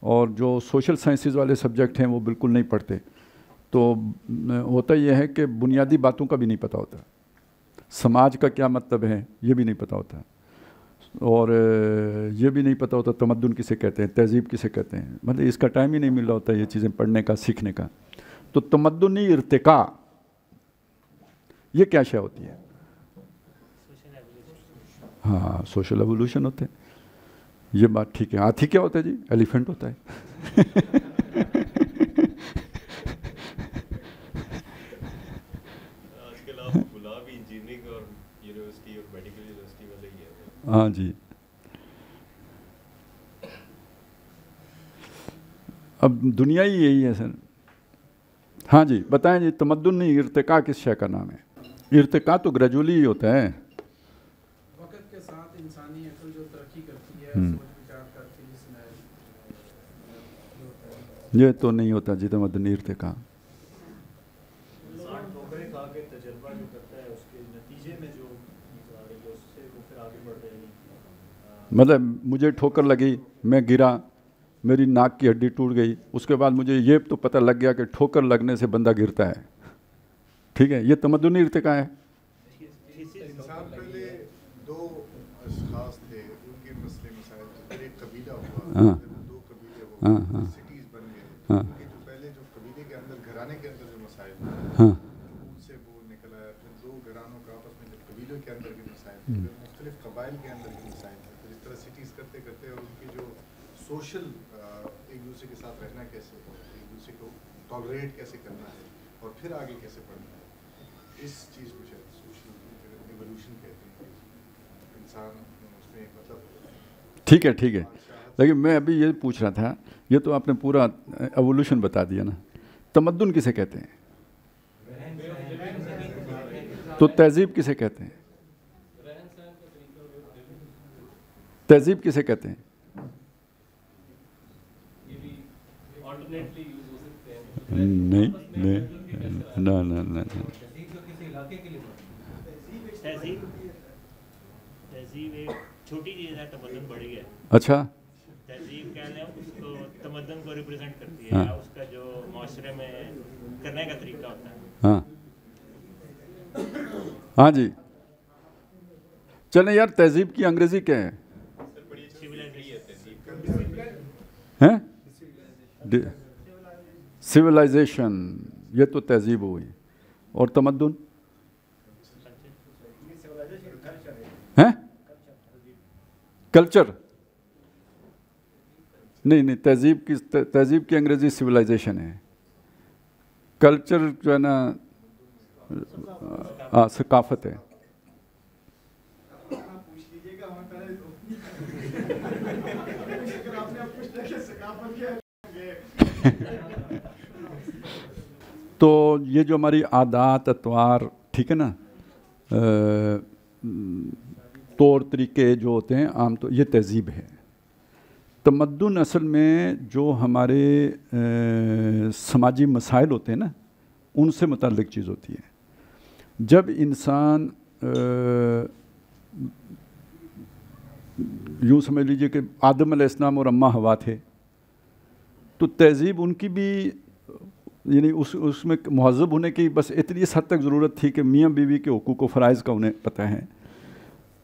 और जो सोशल साइंसेज वाले सब्जेक्ट हैं वो बिल्कुल नहीं पढ़ते तो होता यह है कि बुनियादी बातों का भी नहीं पता होता समाज का क्या मतलब है ये भी नहीं पता होता और ये भी नहीं पता होता तमद्दन किसे कहते हैं तहजीब किसे कहते हैं मतलब इसका टाइम ही नहीं मिल रहा होता ये चीज़ें पढ़ने का सीखने का तो तमद्दनी इरतका ये क्या शय होती है हाँ सोशल एवोल्यूशन होते हैं ये बात ठीक है हाथी क्या होता है जी एलिफेंट होता है हाँ जी अब दुनिया ही यही है सर हाँ जी बताएं जी तमदन नहीं इरतका किस शय का नाम है इरतका तो ग्रेजुअली ही होता है वक्त के साथ इंसानी अकल जो तरक्की करती है हम्म। ये तो नहीं होता जितना मदनीर थे कहा मतलब मुझे ठोकर लगी मैं गिरा मेरी नाक की हड्डी टूट गई उसके बाद मुझे ये तो पता लग गया कि ठोकर लगने से बंदा गिरता है ठीक है ये तमदनी इरतका है हाँ हाँ हाँ। घराने के अंदर जो मसाइल हाँ। उनसे वो फिर दो घरानों का जो सोशल हम्म। एक दूसरे के साथ रहना कैसे करना है और फिर आगे कैसे मतलब ठीक है ठीक है लेकिन मैं अभी ये पूछ रहा था ये तो आपने पूरा एवोल्यूशन बता दिया ना तमद्दन किसे कहते हैं तो तहजीब किसे कहते हैं तहजीब किसे कहते हैं नहीं नहीं ना ना ना अच्छा।, अच्छा तहजीब तमदन को रिप्रेजेंट करती है हाँ। उसका जो माशरे में करने का तरीका होता है हाँ, हाँ जी चले यार तहजीब की अंग्रेजी क्या है सिविलाइजेशन ये तो तहजीब हुई और तमदन हैं कल्चर नहीं नहीं तहजीब की तहजीब की अंग्रेज़ी सिविलाइजेशन है कल्चर जो है ना हाँ सकाफत है तो ये जो हमारी आदात अतवार ठीक है ना तौर तरीके जो होते हैं आम तो ये तहजीब है तमद्दन असल में जो हमारे समाजी मसाइल होते हैं ना उनसे मुतल चीज़ होती है जब इंसान यूँ समझ लीजिए कि आदम आसमाम और अम्मा हवा थे तो तहज़ीब उनकी भी यानी उस उसमें महजब होने की बस इतनी इस हद तक ज़रूरत थी कि मियाँ बीवी के हकूक़ व फ़रज़ का उन्हें पता है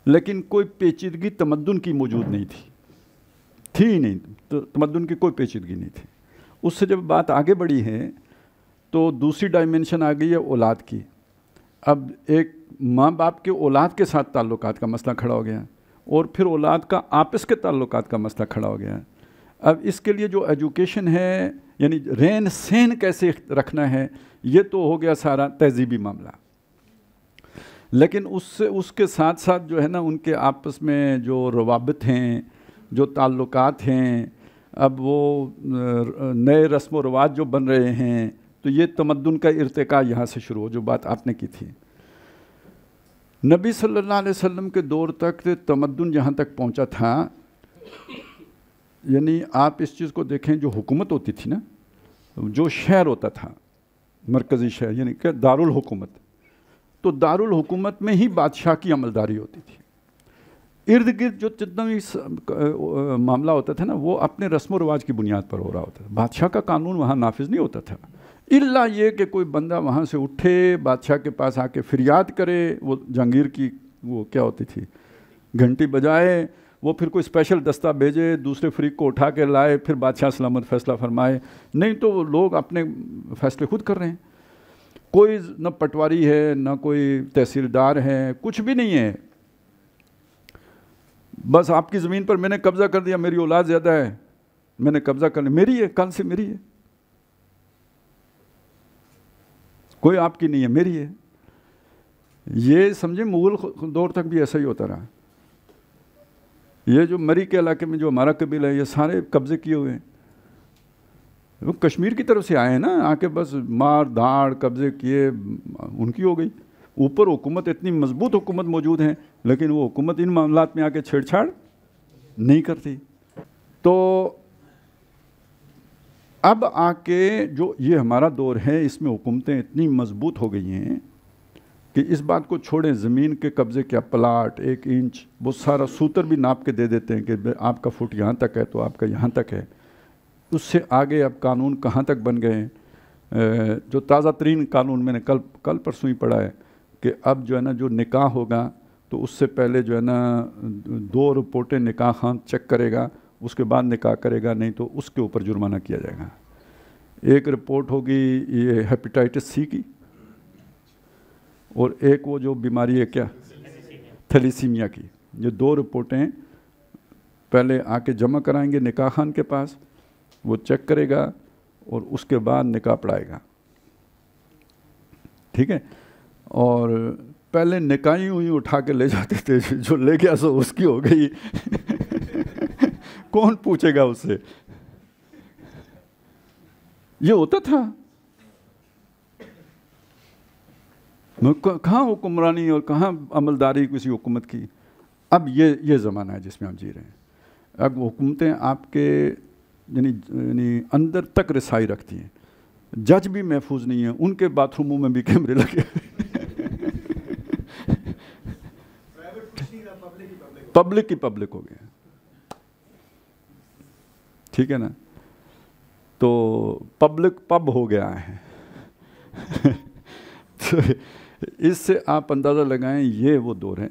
लेकिन कोई पेचीदगी तमदन की मौजूद नहीं थी थी ही नहीं तो तमदन मतलब की कोई पेचीदगी नहीं थी उससे जब बात आगे बढ़ी है तो दूसरी डायमेंशन आ गई है औलाद की अब एक माँ बाप के औलाद के साथ ताल्लुक़ का मसला खड़ा हो गया और फिर औलाद का आपस के ताल्लुक़ का मसला खड़ा हो गया अब इसके लिए जो एजुकेशन है यानी रहन सहन कैसे रखना है ये तो हो गया सारा तहजीबी मामला लेकिन उससे उसके साथ साथ जो है ना उनके आपस में जो रवाबत हैं जो ताल्लुकात हैं अब वो नए रस्म व रवाज जो बन रहे हैं तो ये तमद्दन का इरतका यहाँ से शुरू हो जो बात आपने की थी नबी सल्लल्लाहु अलैहि वसल्लम के दौर तक तमद्दन जहाँ तक पहुँचा था यानी आप इस चीज़ को देखें जो हुकूमत होती थी ना जो शहर होता था मरकज़ी शहर यानी कि दारुल हुकूमत तो दारुल हुकूमत में ही बादशाह की अमलदारी होती थी इर्द गिर्द जो जितना भी मामला होता था ना वो अपने रस्म रवाज की बुनियाद पर हो रहा होता था बादशाह का कानून वहाँ नाफिज नहीं होता था इल्ला ये कि कोई बंदा वहाँ से उठे बादशाह के पास आके फरियाद करे वो जहांगीर की वो क्या होती थी घंटी बजाए वो फिर कोई स्पेशल दस्ता भेजे दूसरे फ्रीक को उठा के लाए फिर बादशाह सलामत फैसला फरमाए नहीं तो वो लोग अपने फैसले खुद कर रहे हैं कोई न पटवारी है न कोई तहसीलदार है कुछ भी नहीं है बस आपकी ज़मीन पर मैंने कब्ज़ा कर दिया मेरी औलाद ज़्यादा है मैंने कब्ज़ा कर लिया मेरी है कल से मेरी है कोई आपकी नहीं है मेरी है ये समझे मुग़ल दौर तक भी ऐसा ही होता रहा ये जो मरी के इलाके में जो हमारा कबीला है ये सारे कब्ज़े किए हुए हैं कश्मीर की तरफ से आए हैं ना आके बस मार धाड़ कब्ज़े किए उनकी हो गई ऊपर हुकूमत इतनी मजबूत हुकूमत मौजूद है लेकिन वो हुकूमत इन मामला में आके छेड़छाड़ नहीं करती तो अब आके जो ये हमारा दौर है इसमें हुकूमतें इतनी मजबूत हो गई हैं कि इस बात को छोड़ें ज़मीन के कब्ज़े क्या प्लाट एक इंच वो सारा सूत्र भी नाप के दे देते हैं कि आपका फुट यहाँ तक है तो आपका यहाँ तक है उससे आगे अब कानून कहाँ तक बन गए जो ताज़ा तरीन कानून मैंने कल कल परसों ही पढ़ा है कि अब जो है ना जो निकाह होगा तो उससे पहले जो है ना दो रिपोर्टें निकाह खान चेक करेगा उसके बाद निकाह करेगा नहीं तो उसके ऊपर जुर्माना किया जाएगा एक रिपोर्ट होगी ये हेपेटाइटिस सी की और एक वो जो बीमारी है क्या थैलीसीमिया की ये दो रिपोर्टें पहले आके जमा कराएंगे निकाह खान के पास वो चेक करेगा और उसके बाद निकाह पढ़ाएगा ठीक है और पहले निकाई हुई उठा के ले जाते थे जो ले गया सो उसकी हो गई कौन पूछेगा उससे ये होता था कहाँ हुक्मरानी और कहाँ अमलदारी किसी हुकूमत की अब ये ये ज़माना है जिसमें हम जी रहे हैं अब हुकूमतें आपके यानी यानी अंदर तक रसाई रखती हैं जज भी महफूज नहीं है उनके बाथरूमों में भी कैमरे लगे पब्लिक ही पब्लिक हो गए ठीक है ना तो पब्लिक पब हो गया है तो इससे आप अंदाज़ा लगाएं ये वो दौर है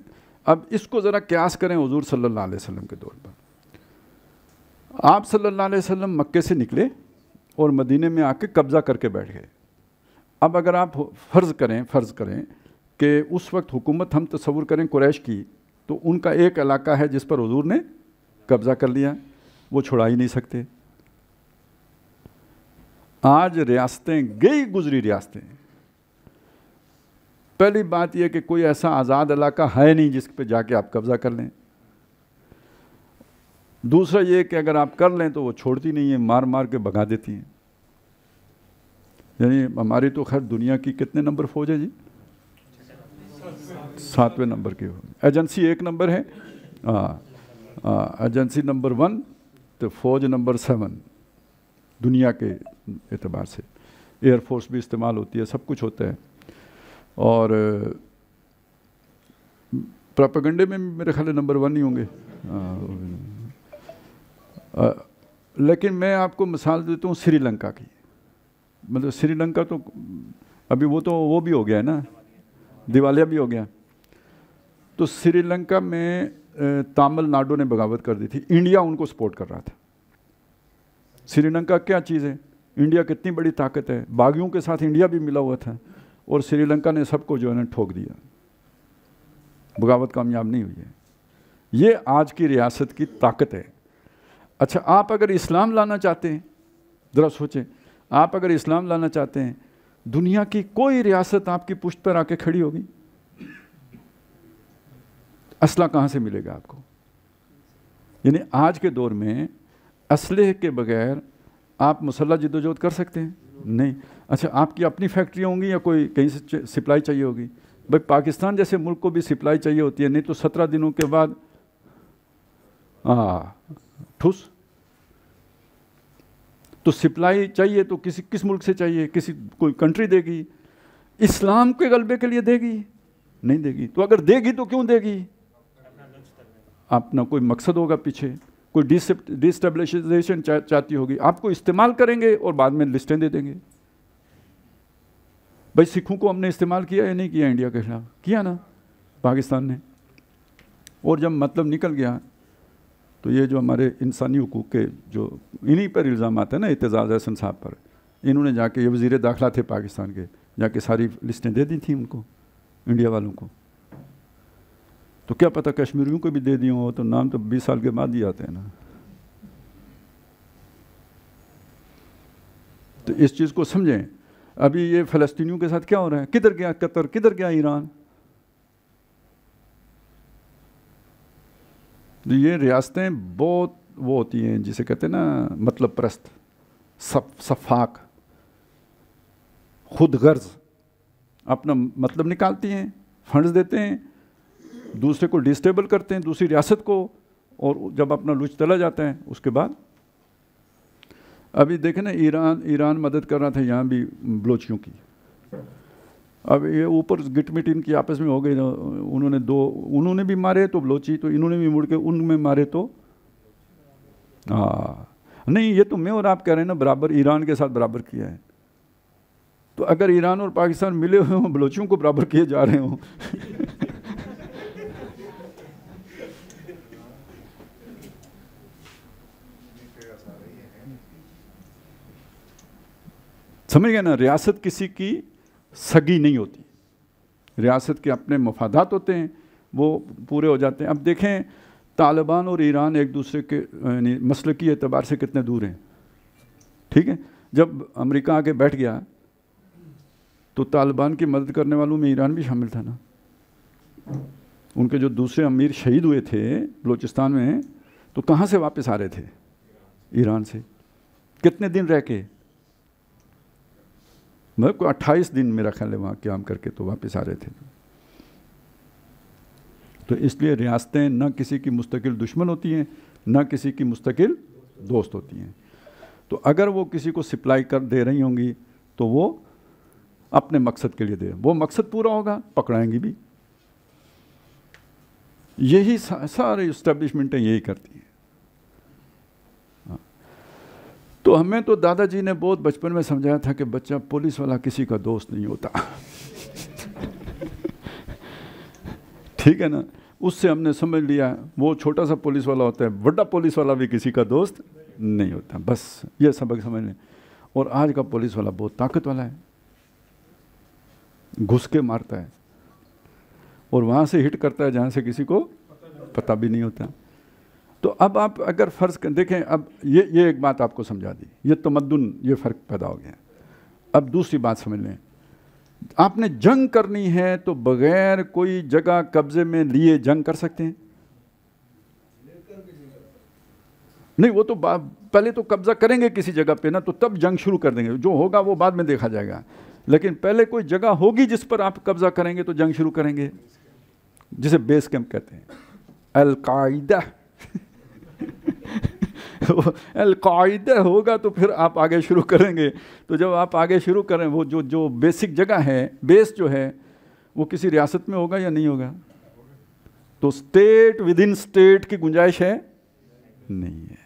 अब इसको ज़रा क्यास करें हजूर सल्ला वसम के दौर पर आप सल्ला वसम मक्के से निकले और मदीने में आके कब्ज़ा करके बैठ गए अब अगर आप फ़र्ज़ करें फ़र्ज़ करें कि उस वक्त हुकूमत हम तस्वर करें कुरैश की तो उनका एक इलाका है जिस पर हजूर ने कब्जा कर लिया वो छुड़ा ही नहीं सकते आज रियासतें गई गुजरी रियासतें पहली बात यह कि कोई ऐसा आज़ाद इलाका है नहीं जिस पे जाके आप कब्ज़ा कर लें दूसरा ये कि अगर आप कर लें तो वो छोड़ती नहीं है मार मार के भगा देती हैं यानी हमारी तो खैर दुनिया की कितने नंबर फौज है जी सातवें नंबर की होगी एजेंसी एक नंबर है हाँ एजेंसी नंबर वन तो फौज नंबर सेवन दुनिया के एतबार से एयरफोर्स भी इस्तेमाल होती है सब कुछ होता है और प्रापगंडे में मेरे ख्याल नंबर वन ही होंगे लेकिन मैं आपको मिसाल देता हूँ श्रीलंका की मतलब श्रीलंका तो अभी वो तो वो भी हो गया है ना दिवालिया भी हो गया तो श्रीलंका में तमिलनाडु ने बगावत कर दी थी इंडिया उनको सपोर्ट कर रहा था श्रीलंका क्या चीज़ है इंडिया कितनी बड़ी ताकत है बागियों के साथ इंडिया भी मिला हुआ था और श्रीलंका ने सबको जो है ना ठोक दिया बगावत कामयाब नहीं हुई है ये आज की रियासत की ताकत है अच्छा आप अगर इस्लाम लाना चाहते हैं ज़रा सोचें आप अगर इस्लाम लाना चाहते हैं दुनिया की कोई रियासत आपकी पुष्ट पर आके खड़ी होगी असला कहाँ से मिलेगा आपको यानी आज के दौर में असलह के बगैर आप मसल्ला जद्दोजहद कर सकते हैं नहीं अच्छा आपकी अपनी फैक्ट्री होंगी या कोई कहीं से सप्लाई चाहिए होगी भाई पाकिस्तान जैसे मुल्क को भी सप्लाई चाहिए होती है नहीं तो सत्रह दिनों के बाद हाँ ठूस तो सप्लाई चाहिए तो किसी किस मुल्क से चाहिए किसी कोई कंट्री देगी इस्लाम के गलबे के लिए देगी नहीं देगी तो अगर देगी तो क्यों देगी अपना कोई मकसद होगा पीछे कोई डिस्टेबलाइजेशन चा, चाहती होगी आपको इस्तेमाल करेंगे और बाद में लिस्टें दे देंगे भाई सिखों को हमने इस्तेमाल किया या नहीं किया इंडिया के खिलाफ किया ना पाकिस्तान ने और जब मतलब निकल गया तो ये जो हमारे इंसानी हकूक़ के जो इन्हीं पर इल्ज़ाम आते हैं ना एतजाज़ हसन साहब पर इन्होंने जाके ये वजीर दाखिला थे पाकिस्तान के जाके सारी लिस्टें दे दी थी उनको इंडिया वालों को तो क्या पता कश्मीरियों को भी दे दिए हो तो नाम तो बीस साल के बाद ही आते हैं ना तो इस चीज़ को समझें अभी ये फ़लस्तीनियों के साथ क्या हो रहा है किधर गया कतर किधर गया ईरान तो ये रियासतें बहुत वो होती हैं जिसे कहते हैं ना मतलब प्रस्त सफ सफाक खुद गर्ज अपना मतलब निकालती हैं फंड्स देते हैं दूसरे को डिस्टेबल करते हैं दूसरी रियासत को और जब अपना लुच चला जाता है उसके बाद अभी देखें ना ईरान ईरान मदद कर रहा था यहाँ भी बलोचियों की अब ये ऊपर गिटमिट इनकी आपस में हो गई तो उन्होंने दो उन्होंने भी मारे तो बलोची तो इन्होंने भी मुड़ के उनमें मारे तो हाँ नहीं ये तो मैं और आप कह रहे हैं ना बराबर ईरान के साथ बराबर किया है तो अगर ईरान और पाकिस्तान मिले हुए हों बलोचियों को बराबर किए जा रहे हों समझ गए ना रियासत किसी की सगी नहीं होती रियासत के अपने मफादात होते हैं वो पूरे हो जाते हैं अब देखें तालिबान और ईरान एक दूसरे के मसल की एतबार से कितने दूर हैं ठीक है जब अमेरिका आके बैठ गया तो तालिबान की मदद करने वालों में ईरान भी शामिल था ना उनके जो दूसरे अमीर शहीद हुए थे बलूचिस्तान में तो कहाँ से वापस आ रहे थे ईरान से कितने दिन रह के मतलब को अट्ठाईस दिन मेरा ख्याल है वहाँ क्याम करके तो वापस आ रहे थे तो इसलिए रियासतें न किसी की मुस्तकिल दुश्मन होती हैं न किसी की मुस्तकिल दोस्त होती हैं तो अगर वो किसी को सप्लाई कर दे रही होंगी तो वो अपने मकसद के लिए दे वो मकसद पूरा होगा पकड़ाएंगी भी यही सारे इस्टेब्लिशमेंटें यही करती हैं तो हमें तो दादाजी ने बहुत बचपन में समझाया था कि बच्चा पुलिस वाला किसी का दोस्त नहीं होता ठीक है ना उससे हमने समझ लिया वो छोटा सा पुलिस वाला होता है बड़ा पुलिस वाला भी किसी का दोस्त नहीं होता बस ये सबक समझ लें और आज का पुलिस वाला बहुत ताकत वाला है घुस के मारता है और वहाँ से हिट करता है जहाँ से किसी को पता भी नहीं होता तो अब आप अगर फ़र्ज़ देखें अब ये ये एक बात आपको समझा दी ये तमदन ये फ़र्क पैदा हो गया अब दूसरी बात समझ लें आपने जंग करनी है तो बग़ैर कोई जगह कब्ज़े में लिए जंग कर सकते हैं नहीं वो तो पहले तो कब्ज़ा करेंगे किसी जगह पे ना तो तब जंग शुरू कर देंगे जो होगा वो बाद में देखा जाएगा लेकिन पहले कोई जगह होगी जिस पर आप कब्ज़ा करेंगे तो जंग शुरू करेंगे जिसे बेस कैंप कहते हैं अलकायदा अलकायदा होगा तो फिर आप आगे शुरू करेंगे तो जब आप आगे शुरू करें वो जो जो बेसिक जगह है बेस जो है वो किसी रियासत में होगा या नहीं होगा तो स्टेट विद इन स्टेट की गुंजाइश है नहीं है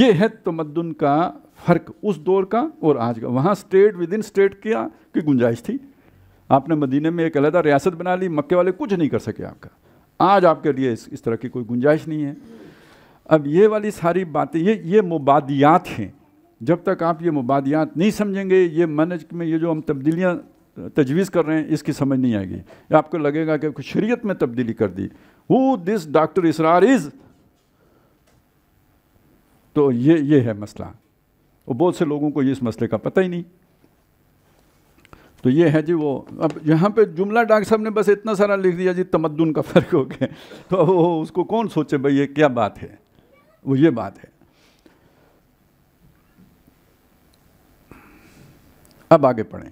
ये है तमद्दन का फर्क उस दौर का और आज का वहां स्टेट विद इन स्टेट क्या की गुंजाइश थी आपने मदीने में एक अलहदा रियासत बना ली मक्के वाले कुछ नहीं कर सके आपका आज आपके लिए इस, इस तरह की कोई गुंजाइश नहीं है अब ये वाली सारी बातें ये ये मुबादियात हैं जब तक आप ये मुबादियात नहीं समझेंगे ये मनज में ये जो हम तब्दीलियाँ तजवीज़ कर रहे हैं इसकी समझ नहीं आएगी आपको लगेगा कि कुछ शरीयत में तब्दीली कर दी who this doctor Israr is तो ये ये है मसला और बहुत से लोगों को ये इस मसले का पता ही नहीं तो ये है जी वो अब यहाँ पे जुमला डॉक्टर साहब ने बस इतना सारा लिख दिया जी तमद्दन का फ़र्क हो गया तो वो उसको कौन सोचे भाई ये क्या बात है वो ये बात है अब आगे पढ़ें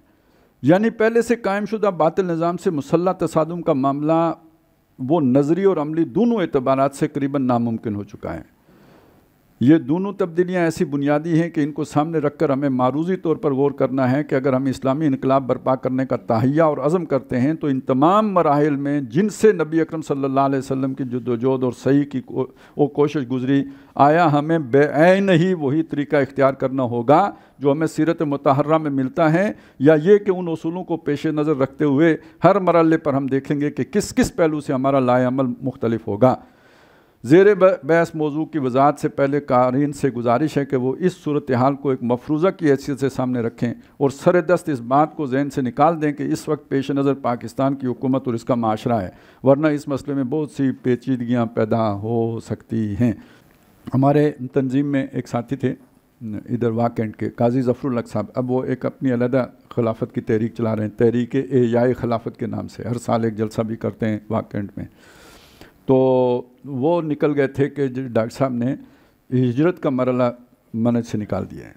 यानी पहले से कायमशुदा बातिल निज़ाम से मुसल्ला तसादम का मामला वो नज़री और अमली दोनों एतबार से करीबन नामुमकिन हो चुका है ये दोनों तब्दीलियाँ ऐसी बुनियादी हैं कि इनको सामने रखकर हमें मारूजी तौर पर गौर करना है कि अगर हम इस्लामी इनकलाब बर्पा करने का तहिया और अज़म करते हैं तो इन तमाम मराहल में जिनसे नबी अक्रम सल्लल्लाहु अलैहि की जदोजहद और सही की वो कोशिश गुजरी आया हमें बेन ही वही तरीका इख्तियार करना होगा जो हमें सीरत मतहरा में मिलता है या ये कि उन असूलों को पेश नज़र रखते हुए हर मरल पर हम देखेंगे कि किस किस पहलू से हमारा लाल मुख्तलिफ होगा जेर बहस मौजू की वजाहत से पहले कारीन से गुजारिश है कि वो इस सूरत हाल को एक मफरूज़ा की हैसियत से सामने रखें और सर दस्त इस बात को जहन से निकाल दें कि इस वक्त पेश नज़र पाकिस्तान की हुकूमत और इसका माशरा है वरना इस मसले में बहुत सी पेचीदगियाँ पैदा हो सकती हैं हमारे तंजीम में एक साथी थे इधर वाकेंड के काजी ज़फ़रुल्लक साहब अब वो एक अपनी अलहदा खिलाफत की तहरीक चला रहे हैं तहरीक ए याय खिलाफत के नाम से हर साल एक जलसा भी करते हैं वाकेंड में तो वो निकल गए थे कि डॉक्टर साहब ने हिजरत का मरला मन से निकाल दिया है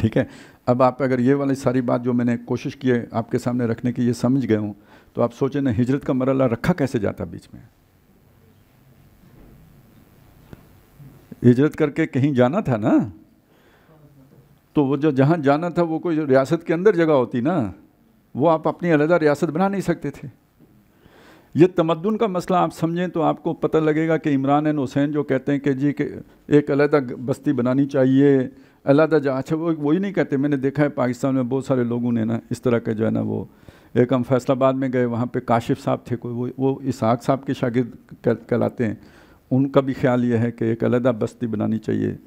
ठीक है अब आप अगर ये वाली सारी बात जो मैंने कोशिश की है आपके सामने रखने की ये समझ गए हूँ तो आप सोचें ना हिजरत का मरला रखा कैसे जाता बीच में हिजरत करके कहीं जाना था ना तो वो जो जहाँ जाना था वो कोई रियासत के अंदर जगह होती ना वो आप अपनी अलहदा रियासत बना नहीं सकते थे ये तमद्दन का मसला आप समझें तो आपको पता लगेगा कि इमरान एन हुसैन जो कहते हैं कि जी के एक अलहदा बस्ती बनानी चाहिए अलहदा जहाँ अच्छा वो वही नहीं कहते मैंने देखा है पाकिस्तान में बहुत सारे लोगों ने ना इस तरह के जो है ना वो एक हम फैसलाबाद में गए वहाँ पे काशिफ साहब थे कोई वो वो इसहाक साहब के शागिद कहलाते हैं उनका भी ख्याल ये है कि एक अलहदा बस्ती बनानी चाहिए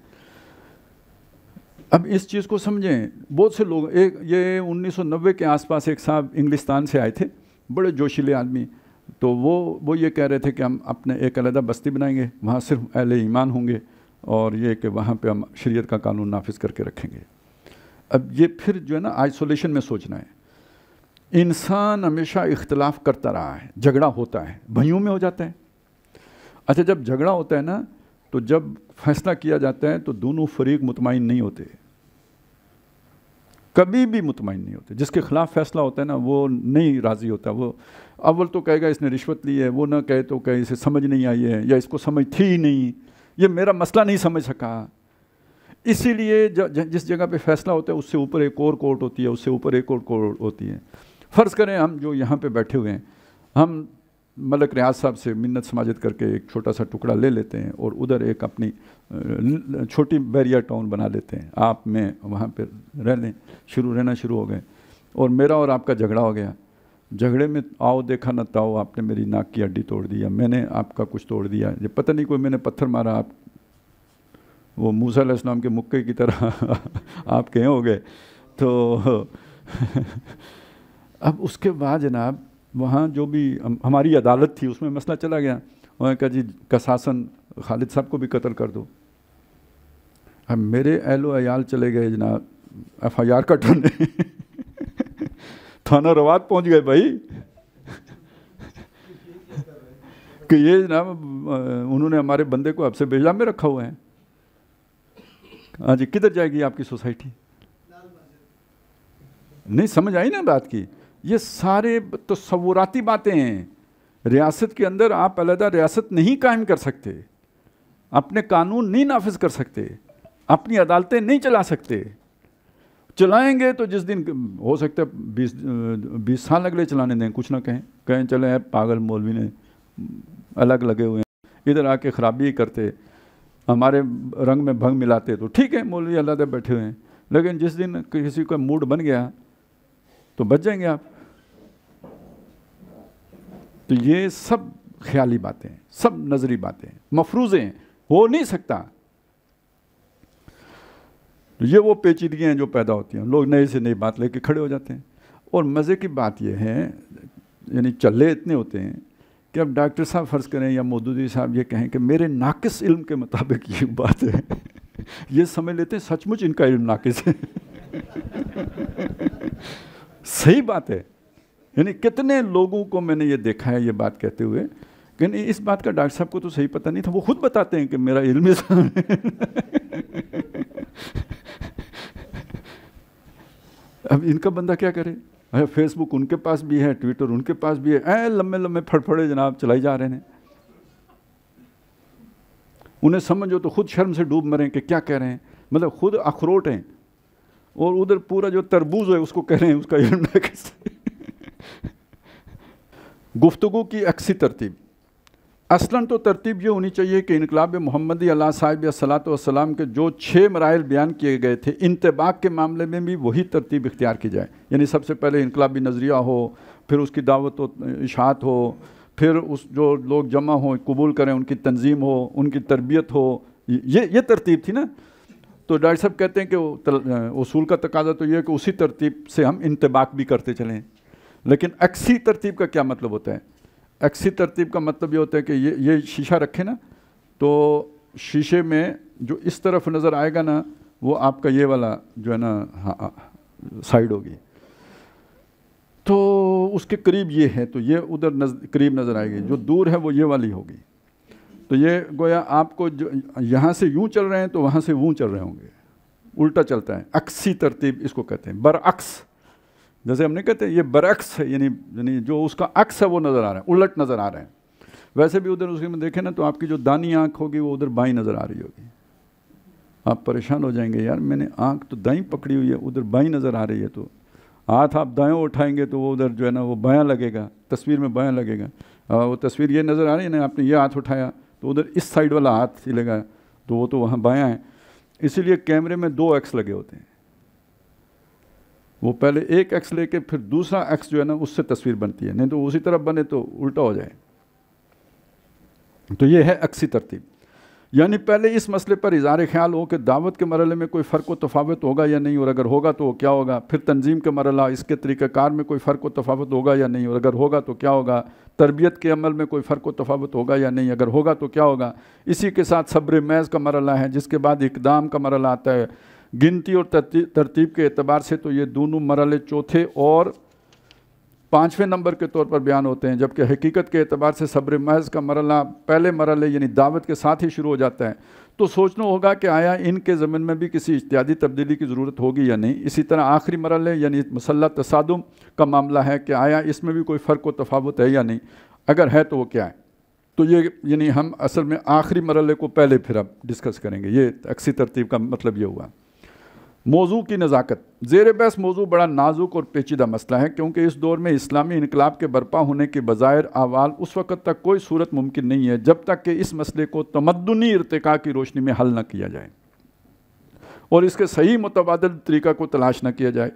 अब इस चीज़ को समझें बहुत से लोग एक ये नब्बे के आसपास एक साहब इंग्लिस्तान से आए थे बड़े जोशीले आदमी तो वो वो ये कह रहे थे कि हम अपने एक अलहदा बस्ती बनाएंगे वहाँ सिर्फ अहल ईमान होंगे और ये कि वहाँ पे हम शरीयत का कानून नाफिज करके रखेंगे अब ये फिर जो है ना आइसोलेशन में सोचना है इंसान हमेशा इख्तलाफ करता रहा है झगड़ा होता है भयों में हो जाता है अच्छा जब झगड़ा होता है ना तो जब फैसला किया जाता है तो दोनों फरीक मुतमिन नहीं होते कभी भी मुतमिन नहीं होते जिसके खिलाफ फैसला होता है ना वो नहीं राज़ी होता वो अव्वल तो कहेगा इसने रिश्वत ली है वो ना कहे तो कहे इसे समझ नहीं आई है या इसको समझ थी ही नहीं ये मेरा मसला नहीं समझ सका इसीलिए जिस जगह पे फैसला होता है उससे ऊपर एक और कोर्ट होती है उससे ऊपर एक और कोर्ट होती है फ़र्ज़ करें हम जो यहाँ पर बैठे हुए हैं हम मलक रियाज साहब से मिन्नत समाजत करके एक छोटा सा टुकड़ा ले लेते हैं और उधर एक अपनी छोटी बैरिया टाउन बना लेते हैं आप में वहाँ पर रह लें शुरू रहना शुरू हो गए और मेरा और आपका झगड़ा हो गया झगड़े में आओ देखा ना ताओ आपने मेरी नाक की हड्डी तोड़ दिया मैंने आपका कुछ तोड़ दिया ये पता नहीं कोई मैंने पत्थर मारा आप वो मूसा इस्लाम के मुक्के की तरह आप कहें हो गए तो अब उसके बाद जनाब वहाँ जो भी हमारी अदालत थी उसमें मसला चला गया उन्होंने कहा जी कसासन खालिद साहब को भी कत्ल कर दो अब मेरे एलो अयाल चले गए जनाब एफ आई आर कट होने थाना रवात पहुंच गए भाई कि ये जनाब उन्होंने हमारे बंदे को आपसे बेजाम में रखा हुआ है हाँ जी किधर जाएगी आपकी सोसाइटी नहीं समझ आई ना बात की ये सारे तस्वुराती तो बातें हैं रियासत के अंदर आप अलहदा रियासत नहीं कायम कर सकते अपने कानून नहीं नाफिज कर सकते अपनी अदालतें नहीं चला सकते चलाएंगे तो जिस दिन हो सकता है बीस बीस साल अगले चलाने दें कुछ ना कहें कहें चले हैं पागल मौलवी ने अलग लगे हुए हैं इधर आके ख़राबी करते हमारे रंग में भंग मिलाते तो ठीक है मौलवी अलग बैठे हुए हैं लेकिन जिस दिन किसी का मूड बन गया तो बच जाएंगे आप तो ये सब ख्याली बातें सब नज़री बातें मफरूज़ें हो नहीं सकता तो ये वो पेचीदगियाँ हैं जो पैदा होती हैं लोग नए से नई बात लेके खड़े हो जाते हैं और मज़े की बात यह है यानी चल्ले इतने होते हैं कि अब डॉक्टर साहब फ़र्ज़ करें या मोदूदी साहब ये कहें कि मेरे नाकिस इल्म के मुताबिक ये बात है ये समझ लेते हैं सचमुच इनका इल्म नाकिस है सही बात है यानी कितने लोगों को मैंने ये देखा है ये बात कहते हुए लेकिन इस बात का डॉक्टर साहब को तो सही पता नहीं था वो खुद बताते हैं कि मेरा इल्म अब इनका बंदा क्या करे अरे फेसबुक उनके पास भी है ट्विटर उनके पास भी है ऐ लम्बे लम्बे फड़फड़े जनाब चलाए जा रहे हैं उन्हें समझो तो खुद शर्म से डूब मरें कि क्या कह रहे हैं मतलब खुद अखरोट हैं और उधर पूरा जो तरबूज है उसको कह रहे हैं उसका गुफ्तगु गुफ्तु की अक्सी तरतीब असलन तो तरतीब ये होनी चाहिए कि इनकलाब मोहम्मदी अल्लाह साहिब सलातम के जो छः मराइल बयान किए गए थे इंतबाक के मामले में भी वही तरतीब इख्तियार की जाए यानी सबसे पहले इनकलाबी नज़रिया हो फिर उसकी दावत इशात हो फिर उस जो लोग जमा हों कबूल करें उनकी तंजीम हो उनकी तरबियत हो ये ये तरतीब थी ना तो डॉक्टर साहब कहते हैं कि उसूल का तकाजा तो ये है कि उसी तरतीब से हम इंतबाक भी करते चलें लेकिन अक्सी तरतीब का क्या मतलब होता है एक्सी तरतीब का मतलब ये होता है कि ये ये शीशा रखे ना तो शीशे में जो इस तरफ नज़र आएगा ना वो आपका ये वाला जो है ना हाँ, हाँ, साइड होगी तो उसके करीब ये है तो ये उधर नज, करीब नज़र आएगी जो दूर है वो ये वाली होगी तो ये गोया आपको जो यहाँ से यूँ चल रहे हैं तो वहाँ से वूँ चल रहे होंगे उल्टा चलता है अक्सी तरतीब इसको कहते हैं बरअक्स जैसे हमने कहते ये बरक्स है यानी यानी जो उसका अक्स है वो नज़र आ रहा है उलट नज़र आ रहे हैं वैसे भी उधर उसके में देखें ना तो आपकी जो दानी आँख होगी वो उधर बाई नज़र आ रही होगी आप परेशान हो जाएंगे यार मैंने आँख तो दाई पकड़ी हुई है उधर बाई नज़र आ रही है तो हाथ आप दाएँ उठाएंगे तो वो उधर जो है ना वो बायाँ लगेगा तस्वीर में बाया लगेगा आ, वो तस्वीर ये नज़र आ रही है ना आपने ये हाथ उठाया तो उधर इस साइड वाला हाथ लगाया तो वो तो वहाँ बायाँ है इसीलिए कैमरे में दो एक्स लगे होते हैं वो पहले एक एक्स लेके फिर दूसरा एक्स जो है ना उससे तस्वीर बनती है नहीं तो उसी तरफ बने तो उल्टा हो जाए तो ये है अक्सी तरतीब यानी पहले इस मसले पर इज़ार ख्याल हो कि दावत के मरल में कोई फ़र्क व तफावत होगा या नहीं और अगर होगा तो क्या होगा फिर तंजीम के मरला इसके तरीक़ाकार में कोई फ़र्क व तफावत होगा या नहीं और अगर होगा तो क्या होगा तरबियत के अमल में कोई फ़र्क व तफावत होगा या नहीं अगर होगा तो क्या होगा इसी के साथ सब्र मैज़ का मरला है जिसके बाद इकदाम का मरला आता है गिनती और तरतीब के अतबार से तो ये दोनों मरल चौथे और पाँचवें नंबर के तौर पर बयान होते हैं जबकि हकीकत के अतबार से सब्र महज का मरला पहले मरल यानी दावत के साथ ही शुरू हो जाता है तो सोचना होगा कि आया इनके ज़मीन में भी किसी इत्यादी तब्दीली की ज़रूरत होगी या नहीं इसी तरह आखिरी मरल यानी मसल्ला तसादम का मामला है कि आया इसमें भी कोई फ़र्क व तफावत है या नहीं अगर है तो वो क्या है तो ये यानी हम असल में आखिरी मरल को पहले फिर अब डिस्कस करेंगे ये अक्सी तरतीब का मतलब ये हुआ मौजू की नज़ाकत जेर बहस मौजू बड़ा नाजुक और पेचीदा मसला है क्योंकि इस दौर में इस्लामी इनकलाब के बर्पा होने के बज़ायर अवाल उस वक़्त तक कोई सूरत मुमकिन नहीं है जब तक कि इस मसले को तमदनी इरतका की रोशनी में हल न किया जाए और इसके सही मुतबाद तरीक़ा को तलाश न किया जाए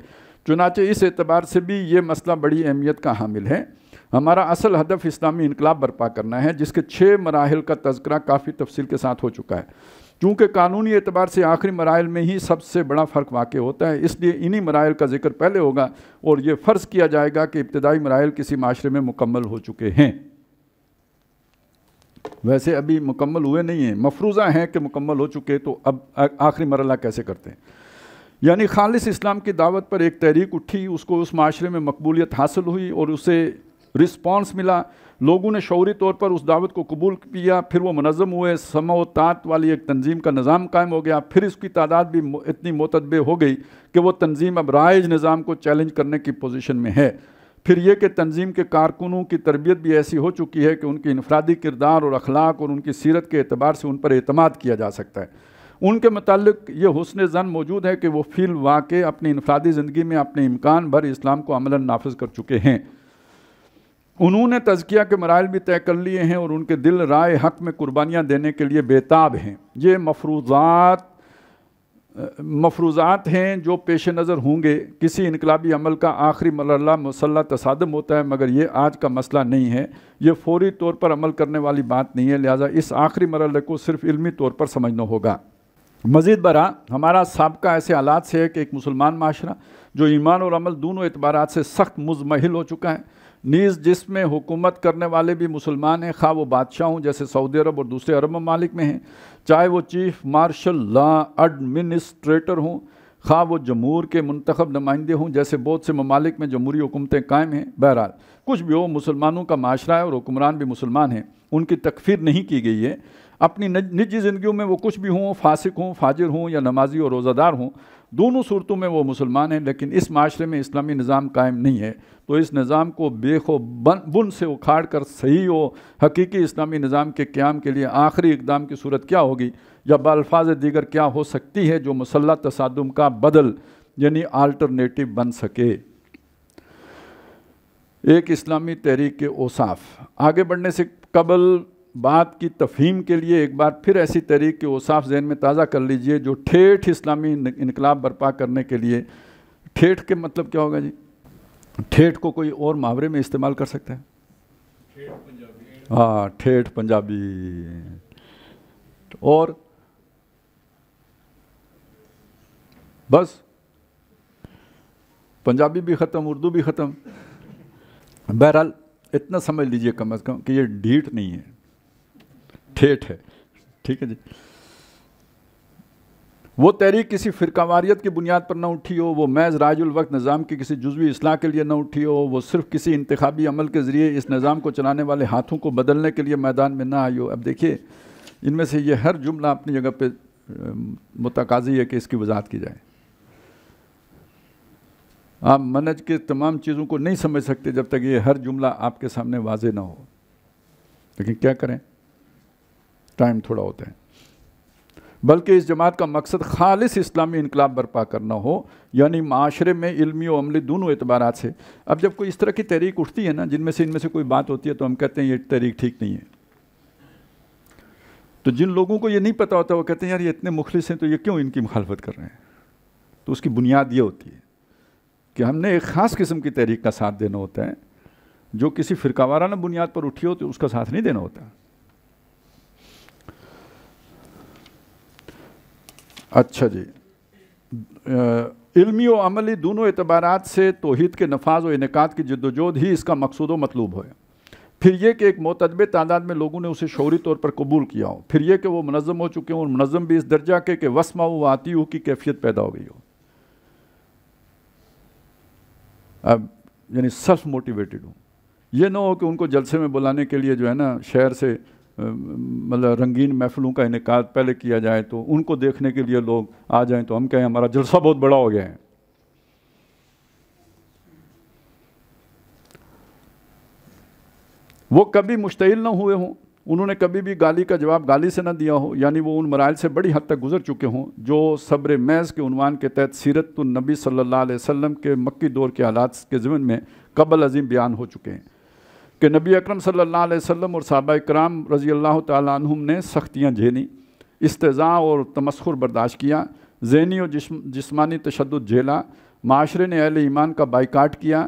चुनाचे इस एतबार से भी ये मसला बड़ी अहमियत का हामिल है हमारा असल हदफ इस्लामी इनकलाब बर्पा करना है जिसके छः मराहल का तस्करा काफ़ी तफसील के साथ हो चुका है चूँकि कानूनी एतबार से आखिरी मराइल में ही सबसे बड़ा फ़र्क वाक़ होता है इसलिए इन्हीं मराइल का जिक्र पहले होगा और ये फ़र्ज़ किया जाएगा कि इब्तदाई मराइल किसी माशरे में मुकम्मल हो चुके हैं वैसे अभी मुकम्मल हुए नहीं हैं मफरूज़ा हैं कि मुकम्मल हो चुके तो अब आखिरी मरला कैसे करते हैं यानी खालिस इस्लाम की दावत पर एक तहरीक उठी उसको उस माशरे में मकबूलियत हासिल हुई और उसे रिस्पॉन्स मिला लोगों ने शौरी तौर पर उस दावत को कबूल किया फिर वो मनज़म हुए समात वाली एक तंजीम का निज़ाम कायम हो गया फिर इसकी तादाद भी इतनी मतदब हो गई कि वह तंजीम अब राइज निज़ाम को चैलेंज करने की पोजीशन में है फिर यह कि तंजीम के कारकुनों की तरबियत भी ऐसी हो चुकी है कि उनके इनफरादी किरदार और अखलाक और उनकी सीरत के अतबार से उन पर अतमाद किया जा सकता है उनके मतलब ये हसन ज़न मौजूद है कि वो फ़ील वाक़ अपनी इनफरादी ज़िंदगी में अपने इम्कान भर इस्लाम को अमला नाफज कर चुके हैं उन्होंने तजकिया के मराइल भी तय कर लिए हैं और उनके दिल राय हक में कुर्बानियाँ देने के लिए बेताब हैं ये मफरूजात मफरूजात हैं जो पेश नज़र होंगे किसी इनकलाबी अमल का आखिरी मरला मसल तसादम होता है मगर ये आज का मसला नहीं है ये फौरी तौर पर अमल करने वाली बात नहीं है लिहाजा इस आखिरी मरल को सिर्फ इलमी तौर पर समझना होगा मज़ीद बरा हमारा सबका ऐसे हालात से है कि एक मुसलमान माशरा जो ईमान और अमल दोनों एतबार से सख्त मुजमहल हो चुका है नीज़ जिसमें हुकूमत करने वाले भी मुसलमान हैं खा वो बादशाह हों जैसे सऊदी अरब और दूसरे अरब ममालिक में हैं चाहे वो चीफ मार्शल ला एडमिनिस्ट्रेटर हों खा वो जमूर के मंतखब नुमाइंदे हों जैसे बहुत से ममालिक में जमूरी हुकूमतें कायम हैं बहरहाल कुछ भी हो मुसलमानों का माशरा है और हुक्मरान भी मुसलमान हैं उनकी तकफीर नहीं की गई है अपनी निजी ज़िंदगी में वो कुछ भी हों फासिक हों फाजिर हों या नमाजी और रोज़ादार हों दोनों सूरतों में वो मुसलमान हैं लेकिन इस माशरे में इस्लामी निज़ाम कायम नहीं है तो इस निज़ाम को बेखो बन बुन से उखाड़ कर सही हो हकीकी इस्लामी निज़ाम के क्याम के लिए आखिरी इकदाम की सूरत क्या होगी या बल्फाज दीगर क्या हो सकती है जो मुसल्ला तसादम का बदल यानी आल्टरनेटिव बन सके एक इस्लामी तहरीक के ओसाफ आगे बढ़ने से कबल बात की तफहीम के लिए एक बार फिर ऐसी तहरीक के वसाफ़ जहन में ताज़ा कर लीजिए जो ठेठ इस्लामी इनकलाब बर्पा करने के लिए ठेठ के मतलब क्या होगा जी ठेठ को कोई और मुहावरे में इस्तेमाल कर सकते हैं हाँ ठेठ पंजाबी और बस पंजाबी भी ख़त्म उर्दू भी ख़त्म बहरहाल इतना समझ लीजिए कम अज़ कम कि ये ढीठ नहीं है ठेठ है ठीक है जी वो तहरीक किसी फ़िरकावारीत की बुनियाद पर ना उठी हो वो मैज राजुल वक्त निज़ाम की किसी जुजवी असलाह के लिए ना उठी हो वो सिर्फ किसी इंतबी अमल के ज़रिए इस निज़ाम को चलाने वाले हाथों को बदलने के लिए मैदान में ना आई हो अब देखिए इनमें से ये हर जुमला अपनी जगह पर मुतकाजी है कि इसकी वजाहत की जाए आप मनज के तमाम चीज़ों को नहीं समझ सकते जब तक ये हर जुमला आपके सामने वाज ना हो लेकिन क्या करें टाइम थोड़ा होता है बल्कि इस जमात का मकसद खालिस इस्लामी इनकलाब बर्पा करना हो यानी माशरे में इलमी और अमली दोनों एतबार से अब जब कोई इस तरह की तहरीक उठती है ना जिनमें से इनमें से कोई बात होती है तो हम कहते हैं ये तहरीक ठीक नहीं है तो जिन लोगों को ये नहीं पता होता वो कहते हैं यार ये इतने मुखलिस हैं तो ये क्यों इनकी मुखालफत कर रहे हैं तो उसकी बुनियाद ये होती है कि हमने एक ख़ास किस्म की तहरीक का साथ देना होता है जो किसी फ़िरकावाराना बुनियाद पर उठी हो तो उसका साथ नहीं देना होता अच्छा जी इल्मी और अमली दोनों एतबार से तोहद के नफाज और इनका की जद्दोजहद ही इसका मकसूद व मतलूब है फिर यह कि एक मतब तादाद में लोगों ने उसे शौरी तौर पर कबूल किया हो फिर यह कि वो मनज़म हो चुके हों और मनज़म भी इस दर्जा के कि वसमा व आती की कैफियत पैदा हो गई हो अब यानी सेल्फ मोटिवेटेड हूँ यह ना हो कि उनको जलसे में बुलाने के लिए जो है ना शहर से मतलब रंगीन महफलों का इनका पहले किया जाए तो उनको देखने के लिए लोग आ जाएं तो हम कहें हमारा जलसा बहुत बड़ा हो गया है वो कभी मुश्तिल ना हुए हों उन्होंने कभी भी गाली का जवाब गाली से ना दिया हो यानी वो उन मराइल से बड़ी हद तक गुजर चुके हों जो सब्र मैज़ के उनवान के तहत सीरत नबी सल्लल्लाहु अलैहि वसल्लम के मक्की दौर के हालात के ज़मन में कबल अजीम बयान हो चुके हैं कि नबी अकरम सल्लल्लाहु अलैहि वसल्लम और सबा कराम रज़ी अल्लाह तुम ने सख्तियाँ झेली इसतज़ा और तमस्खुर बर्दाश्त किया जहनी और जिस्म जिस्मानी तशद झेला माशरे ने अहल ईमान का बाइकाट किया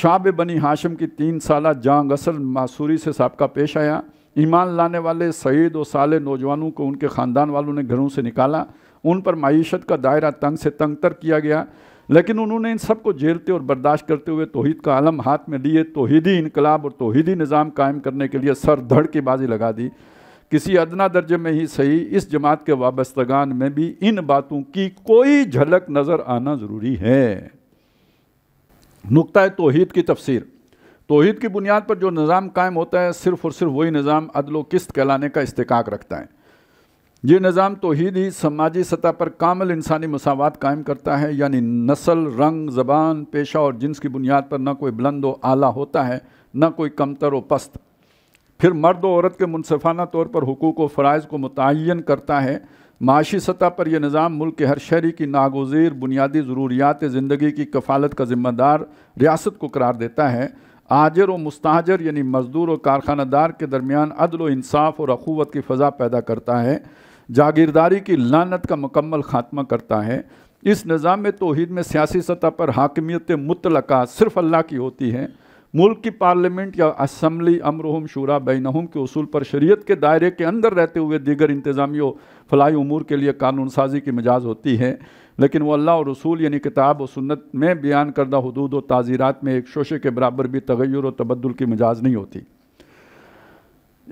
शाब बनी हाशम की तीन साल जहाँ गसल मासूरी से सबका पेश आया ईमान लाने वाले सईद और साले नौजवानों को उनके ख़ानदान वालों ने घरों से निकाला उन पर मीशत का दायरा तंग से तंग तर किया गया लेकिन उन्होंने इन सबको झेलते और बर्दाश्त करते हुए तोहद का आलम हाथ में लिए तोहदी इनकलाब और तोहदी निज़ाम कायम करने के लिए सर धड़ की बाजी लगा दी किसी अदना दर्जे में ही सही इस जमात के वाबस्तगान में भी इन बातों की कोई झलक नज़र आना ज़रूरी है है तोहद की तफसीर तोहद की बुनियाद पर जो निज़ाम कायम होता है सिर्फ़ और सिर्फ वही निज़ाम अदलो किस्त कहलाने का इस्तेकाक रखता है ये निज़ाम तोहदी समाजी सतह पर कामल इंसानी मसावत कायम करता है यानी नस्ल रंग ज़बान पेशा और जिन्स की बुनियाद पर ना कोई बुलंद व आला होता है ना कोई कमतर व पस्त फिर मर्द व औरत के मुनफाना तौर पर हकूक़ व फ़रज़ को मुतन करता है माशी सतह पर यह निज़ाम मुल्क के हर शहरी की नागजीर बुनियादी ज़रूरियात ज़िंदगी की कफालत का ज़िम्मेदार रियासत को करार देता है आजर व मुस्ताजर यानी मज़दूर कारखाना कारखानादार के दरमियान अदल इंसाफ और अखूवत की फ़जा पैदा करता है जागीरदारी की लानत का मुकम्मल खात्मा करता है इस निज़ाम में तोहद में सियासी सतह पर हाकमियत मुतलका सिर्फ अल्लाह की होती है मुल्क की पार्लियामेंट या असम्बली अमरहम शुरा बैनहम के असूल पर शरीयत के दायरे के अंदर रहते हुए दीगर इंतज़ामियों फ़लाई अमूर उमूर के लिए कानून साजी की मिजाज होती है लेकिन वह अल्लाह और रसूल यानी किताब और सुन्नत में बयान करदा हदूद व ताज़ीरत में एक शोशे के बराबर भी तगैर व तबदुल की मिजाज नहीं होती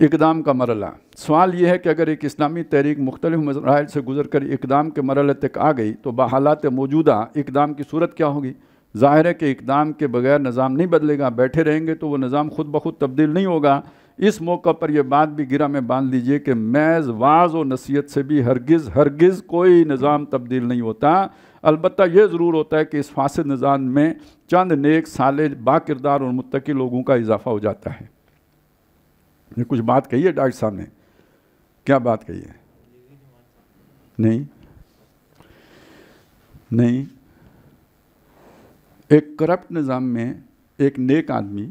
इकदाम का मरला सवाल यह है कि अगर एक इस्लामी तहरीक मुख्तलिफ मराहल से गुजर कर इकदाम के मरल तक आ गई तो बहालत मौजूदा इकदाम की सूरत क्या होगी ज़ाहिर है कि इकदाम के बगैर निज़ाम नहीं बदलेगा बैठे रहेंगे तो वह निज़ाम खुद ब खुद तब्दील नहीं होगा इस मौका पर यह बात भी गिरा में बांध लीजिए कि मैज़ वाज और नसीहत से भी हरगिज़ हरगिज़ कोई निज़ाम तब्दील नहीं होता अलबत् यह ज़रूर होता है कि इस फासद निज़ाम में चंद नेक साल बाकिरदार और मुतकी लोगों का इजाफा हो जाता है ये कुछ बात कही है डॉक्टर साहब ने क्या बात कही है नहीं नहीं एक करप्ट निज़ाम में एक नेक आदमी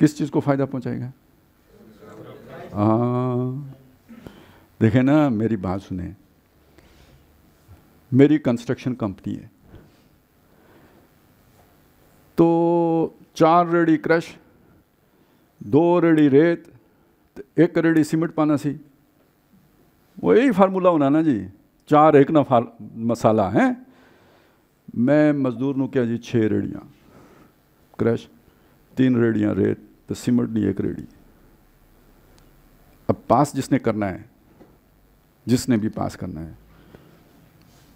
किस चीज़ को फ़ायदा पहुंचाएगा हाँ देखे ना मेरी बात सुने मेरी कंस्ट्रक्शन कंपनी है तो चार रेडी क्रश दो रेड़ी रेत एक रेड़ी सीमेंट पाना सी वो यही फार्मूला होना ना जी चार एक ना फार मसाला है मैं मजदूर ਨੂੰ क्या जी 6 रेड़ियाँ क्रैश तीन रेड़ियाँ रेत तो सीमेंट नहीं एक रेड़ी अब पास जिसने करना है जिसने भी पास करना है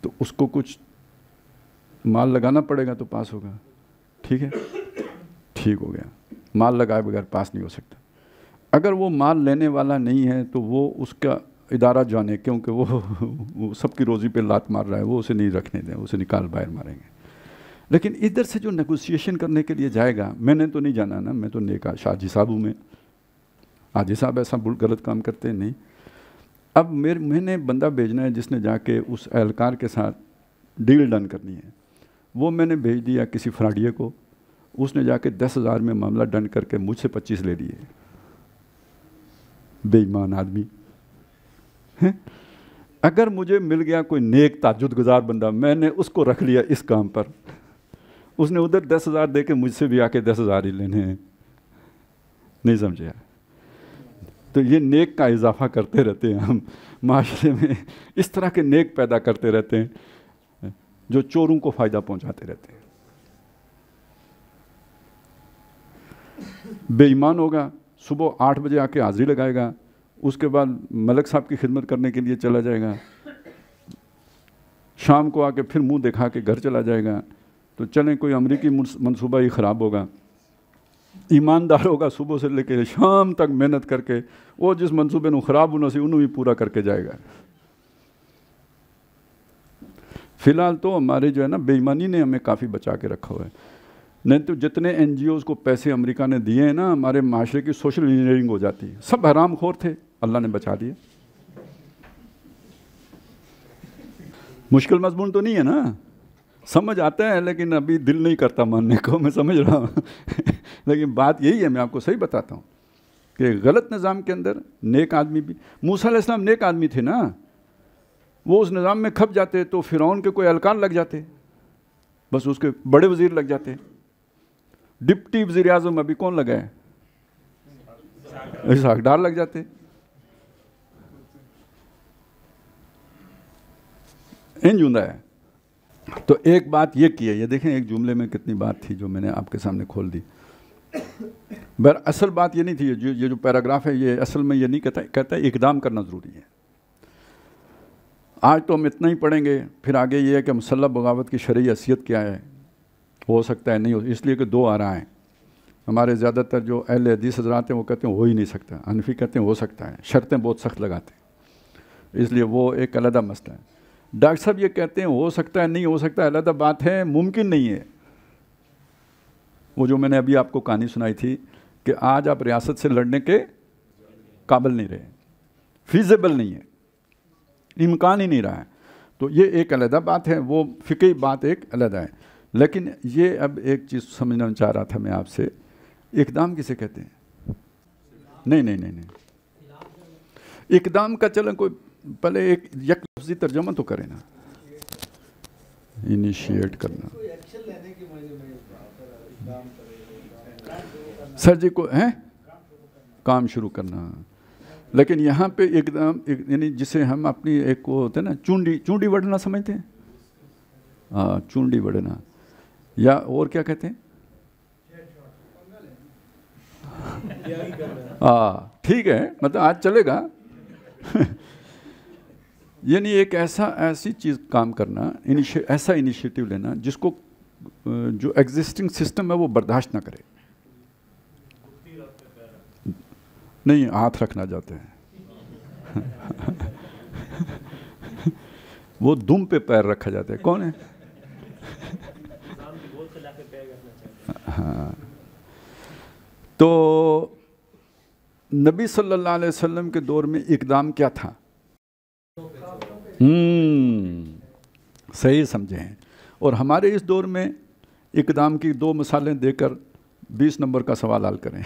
तो उसको कुछ माल लगाना पड़ेगा तो पास होगा ठीक है ठीक हो गया माल लगाए बगैर पास नहीं हो सकता अगर वो माल लेने वाला नहीं है तो वो उसका इदारा जाने क्योंकि वो, वो सबकी रोज़ी पे लात मार रहा है वो उसे नहीं रखने दें उसे निकाल बाहर मारेंगे लेकिन इधर से जो नेगोशिएशन करने के लिए जाएगा मैंने तो नहीं जाना ना मैं तो नेका शाहजी साहब हूँ मैं आजी साहब ऐसा बुल गलत काम करते नहीं अब मेरे मैंने बंदा भेजना है जिसने जाके उस एहलकार के साथ डील डन करनी है वो मैंने भेज दिया किसी फ्राडिये को उसने जाके दस हज़ार में मामला डन करके मुझसे पच्चीस ले लिए बेईमान आदमी है अगर मुझे मिल गया कोई नेक ताजुद गुजार बंदा मैंने उसको रख लिया इस काम पर उसने उधर दस हज़ार दे के मुझसे भी आके दस हज़ार ही लेने हैं नहीं समझे तो ये नेक का इजाफा करते रहते हैं हम माशरे में इस तरह के नेक पैदा करते रहते हैं जो चोरों को फ़ायदा पहुंचाते रहते हैं बेईमान होगा सुबह आठ बजे आके हाजिरी लगाएगा उसके बाद मलक साहब की खिदमत करने के लिए चला जाएगा शाम को आके फिर मुंह दिखा के घर चला जाएगा तो चलें कोई अमरीकी मनसूबा ही ख़राब होगा ईमानदार होगा सुबह से लेकर शाम तक मेहनत करके वो जिस मनसूबे न ख़राब होना से उन्होंने भी पूरा करके जाएगा फ़िलहाल तो हमारे जो है ना बेईमानी ने हमें काफ़ी बचा के रखा हुआ है नहीं तो जितने एन को पैसे अमेरिका ने दिए हैं ना हमारे माशरे की सोशल इंजीनियरिंग हो जाती है सब हराम खोर थे अल्लाह ने बचा दिया मुश्किल मजमून तो नहीं है ना समझ आता है लेकिन अभी दिल नहीं करता मानने को मैं समझ रहा हूँ लेकिन बात यही है मैं आपको सही बताता हूँ कि गलत निज़ाम के अंदर नेक आदमी भी मूसा इस्लाम नेक आदमी थे ना वो उस निज़ाम में खप जाते तो फ़िरौन के कोई अलकार लग जाते बस उसके बड़े वज़ीर लग जाते डिप्टी वजीर अजम अभी कौन लगा है लग जाते इन जुंदा है तो एक बात ये की है ये देखें एक जुमले में कितनी बात थी जो मैंने आपके सामने खोल दी बर असल बात ये नहीं थी ये ये जो पैराग्राफ है ये असल में ये नहीं कहता कहता है इकदाम करना ज़रूरी है आज तो हम इतना ही पढ़ेंगे फिर आगे ये है कि मुसल्ह बगावत की शरी हैसियत क्या है हो सकता है नहीं हो इसलिए कि दो आ रहा है हमारे ज़्यादातर जो अहल हदीस हजरात हैं वो कहते हैं हो ही नहीं सकता अनफी कहते हैं हो सकता है शर्तें बहुत सख्त लगाते हैं इसलिए वो एक अलहदा मसला है डॉक्टर साहब ये कहते हैं हो सकता है नहीं हो सकता अलहदा बात है मुमकिन नहीं है वो जो मैंने अभी आपको कहानी सुनाई थी कि आज आप रियासत से लड़ने के काबिल नहीं रहे फिजेबल नहीं है इम्कान ही नहीं रहा है तो ये एक अलहदा बात है वो फ़िकी बात एक अलहदा है लेकिन ये अब एक चीज़ समझना चाह रहा था मैं आपसे इकदाम किसे कहते हैं नहीं नहीं नहीं नहीं इकदाम का चलन कोई पहले एक यक लफ्जी तर्जमा तो करें ना इनिशिएट करना सर जी को हैं काम शुरू करना लेकिन यहाँ पे एकदम एक, यानी जिसे हम अपनी एक वो होते हैं ना चूंडी चूंडी बढ़ना समझते हैं हाँ चूंडी बढ़ना या और क्या कहते हैं हाँ ठीक है मतलब आज चलेगा यानी एक ऐसा ऐसी चीज़ काम करना इनिशे ऐसा इनिशिएटिव लेना जिसको जो एग्जिस्टिंग सिस्टम है वो बर्दाश्त ना करे नहीं हाथ रखना चाहते हैं वो दुम पे पैर रखा जाता है कौन है हाँ। तो नबी सल्लल्लाहु अलैहि वसल्लम के दौर में इकदाम क्या था हम्म, सही समझे हैं और हमारे इस दौर में इकदाम की दो मिसालें देकर 20 नंबर का सवाल हल करें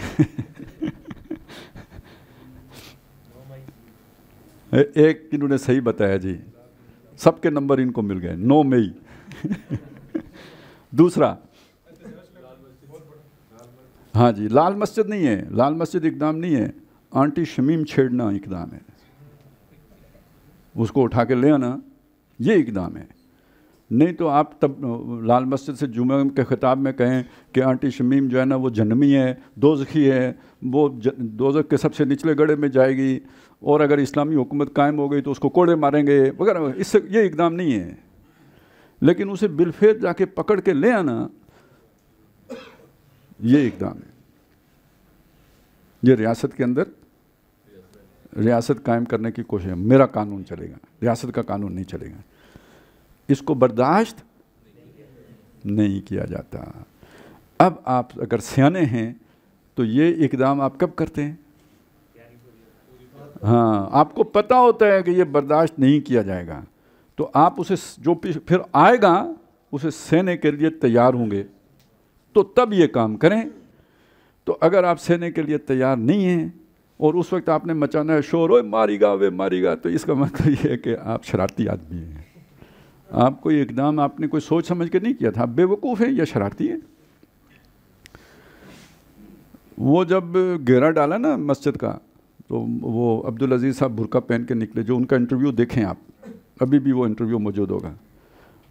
एक इन्होंने सही बताया जी सबके नंबर इनको मिल गए नौ मई दूसरा हाँ जी लाल मस्जिद नहीं है लाल मस्जिद इकदाम नहीं है आंटी शमीम छेड़ना इकदाम है उसको उठा के ले आना ये इकदाम है नहीं तो आप तब लाल मस्जिद से जुमे के ख़िताब में कहें कि आंटी शमीम जो है ना वो जन्मी है दोजखी है वो दोजख के सबसे निचले गड़े में जाएगी और अगर इस्लामी हुकूमत कायम हो गई तो उसको कोड़े मारेंगे वगैरह इससे ये इकदाम नहीं है लेकिन उसे बिलफेर जाके पकड़ के ले आना ये इकदाम है ये रियासत के अंदर रियासत कायम करने की कोशिश है मेरा कानून चलेगा रियासत का कानून नहीं चलेगा इसको बर्दाश्त नहीं किया जाता अब आप अगर सियाने हैं तो ये इकदाम आप कब करते हैं हाँ आपको पता होता है कि ये बर्दाश्त नहीं किया जाएगा तो आप उसे जो फिर आएगा उसे सहने के लिए तैयार होंगे तो तब ये काम करें तो अगर आप सहने के लिए तैयार नहीं हैं और उस वक्त आपने मचाना है शोर ओए मारेगा वे मारेगा तो इसका मतलब ये है कि आप शरारती आदमी हैं आप कोई एकदम आपने कोई सोच समझ के नहीं किया था बेवकूफ़ हैं या शरारती हैं वो जब घेरा डाला ना मस्जिद का तो वो अब्दुल अजीज़ साहब बुरका पहन के निकले जो उनका इंटरव्यू देखें आप अभी भी वो इंटरव्यू मौजूद होगा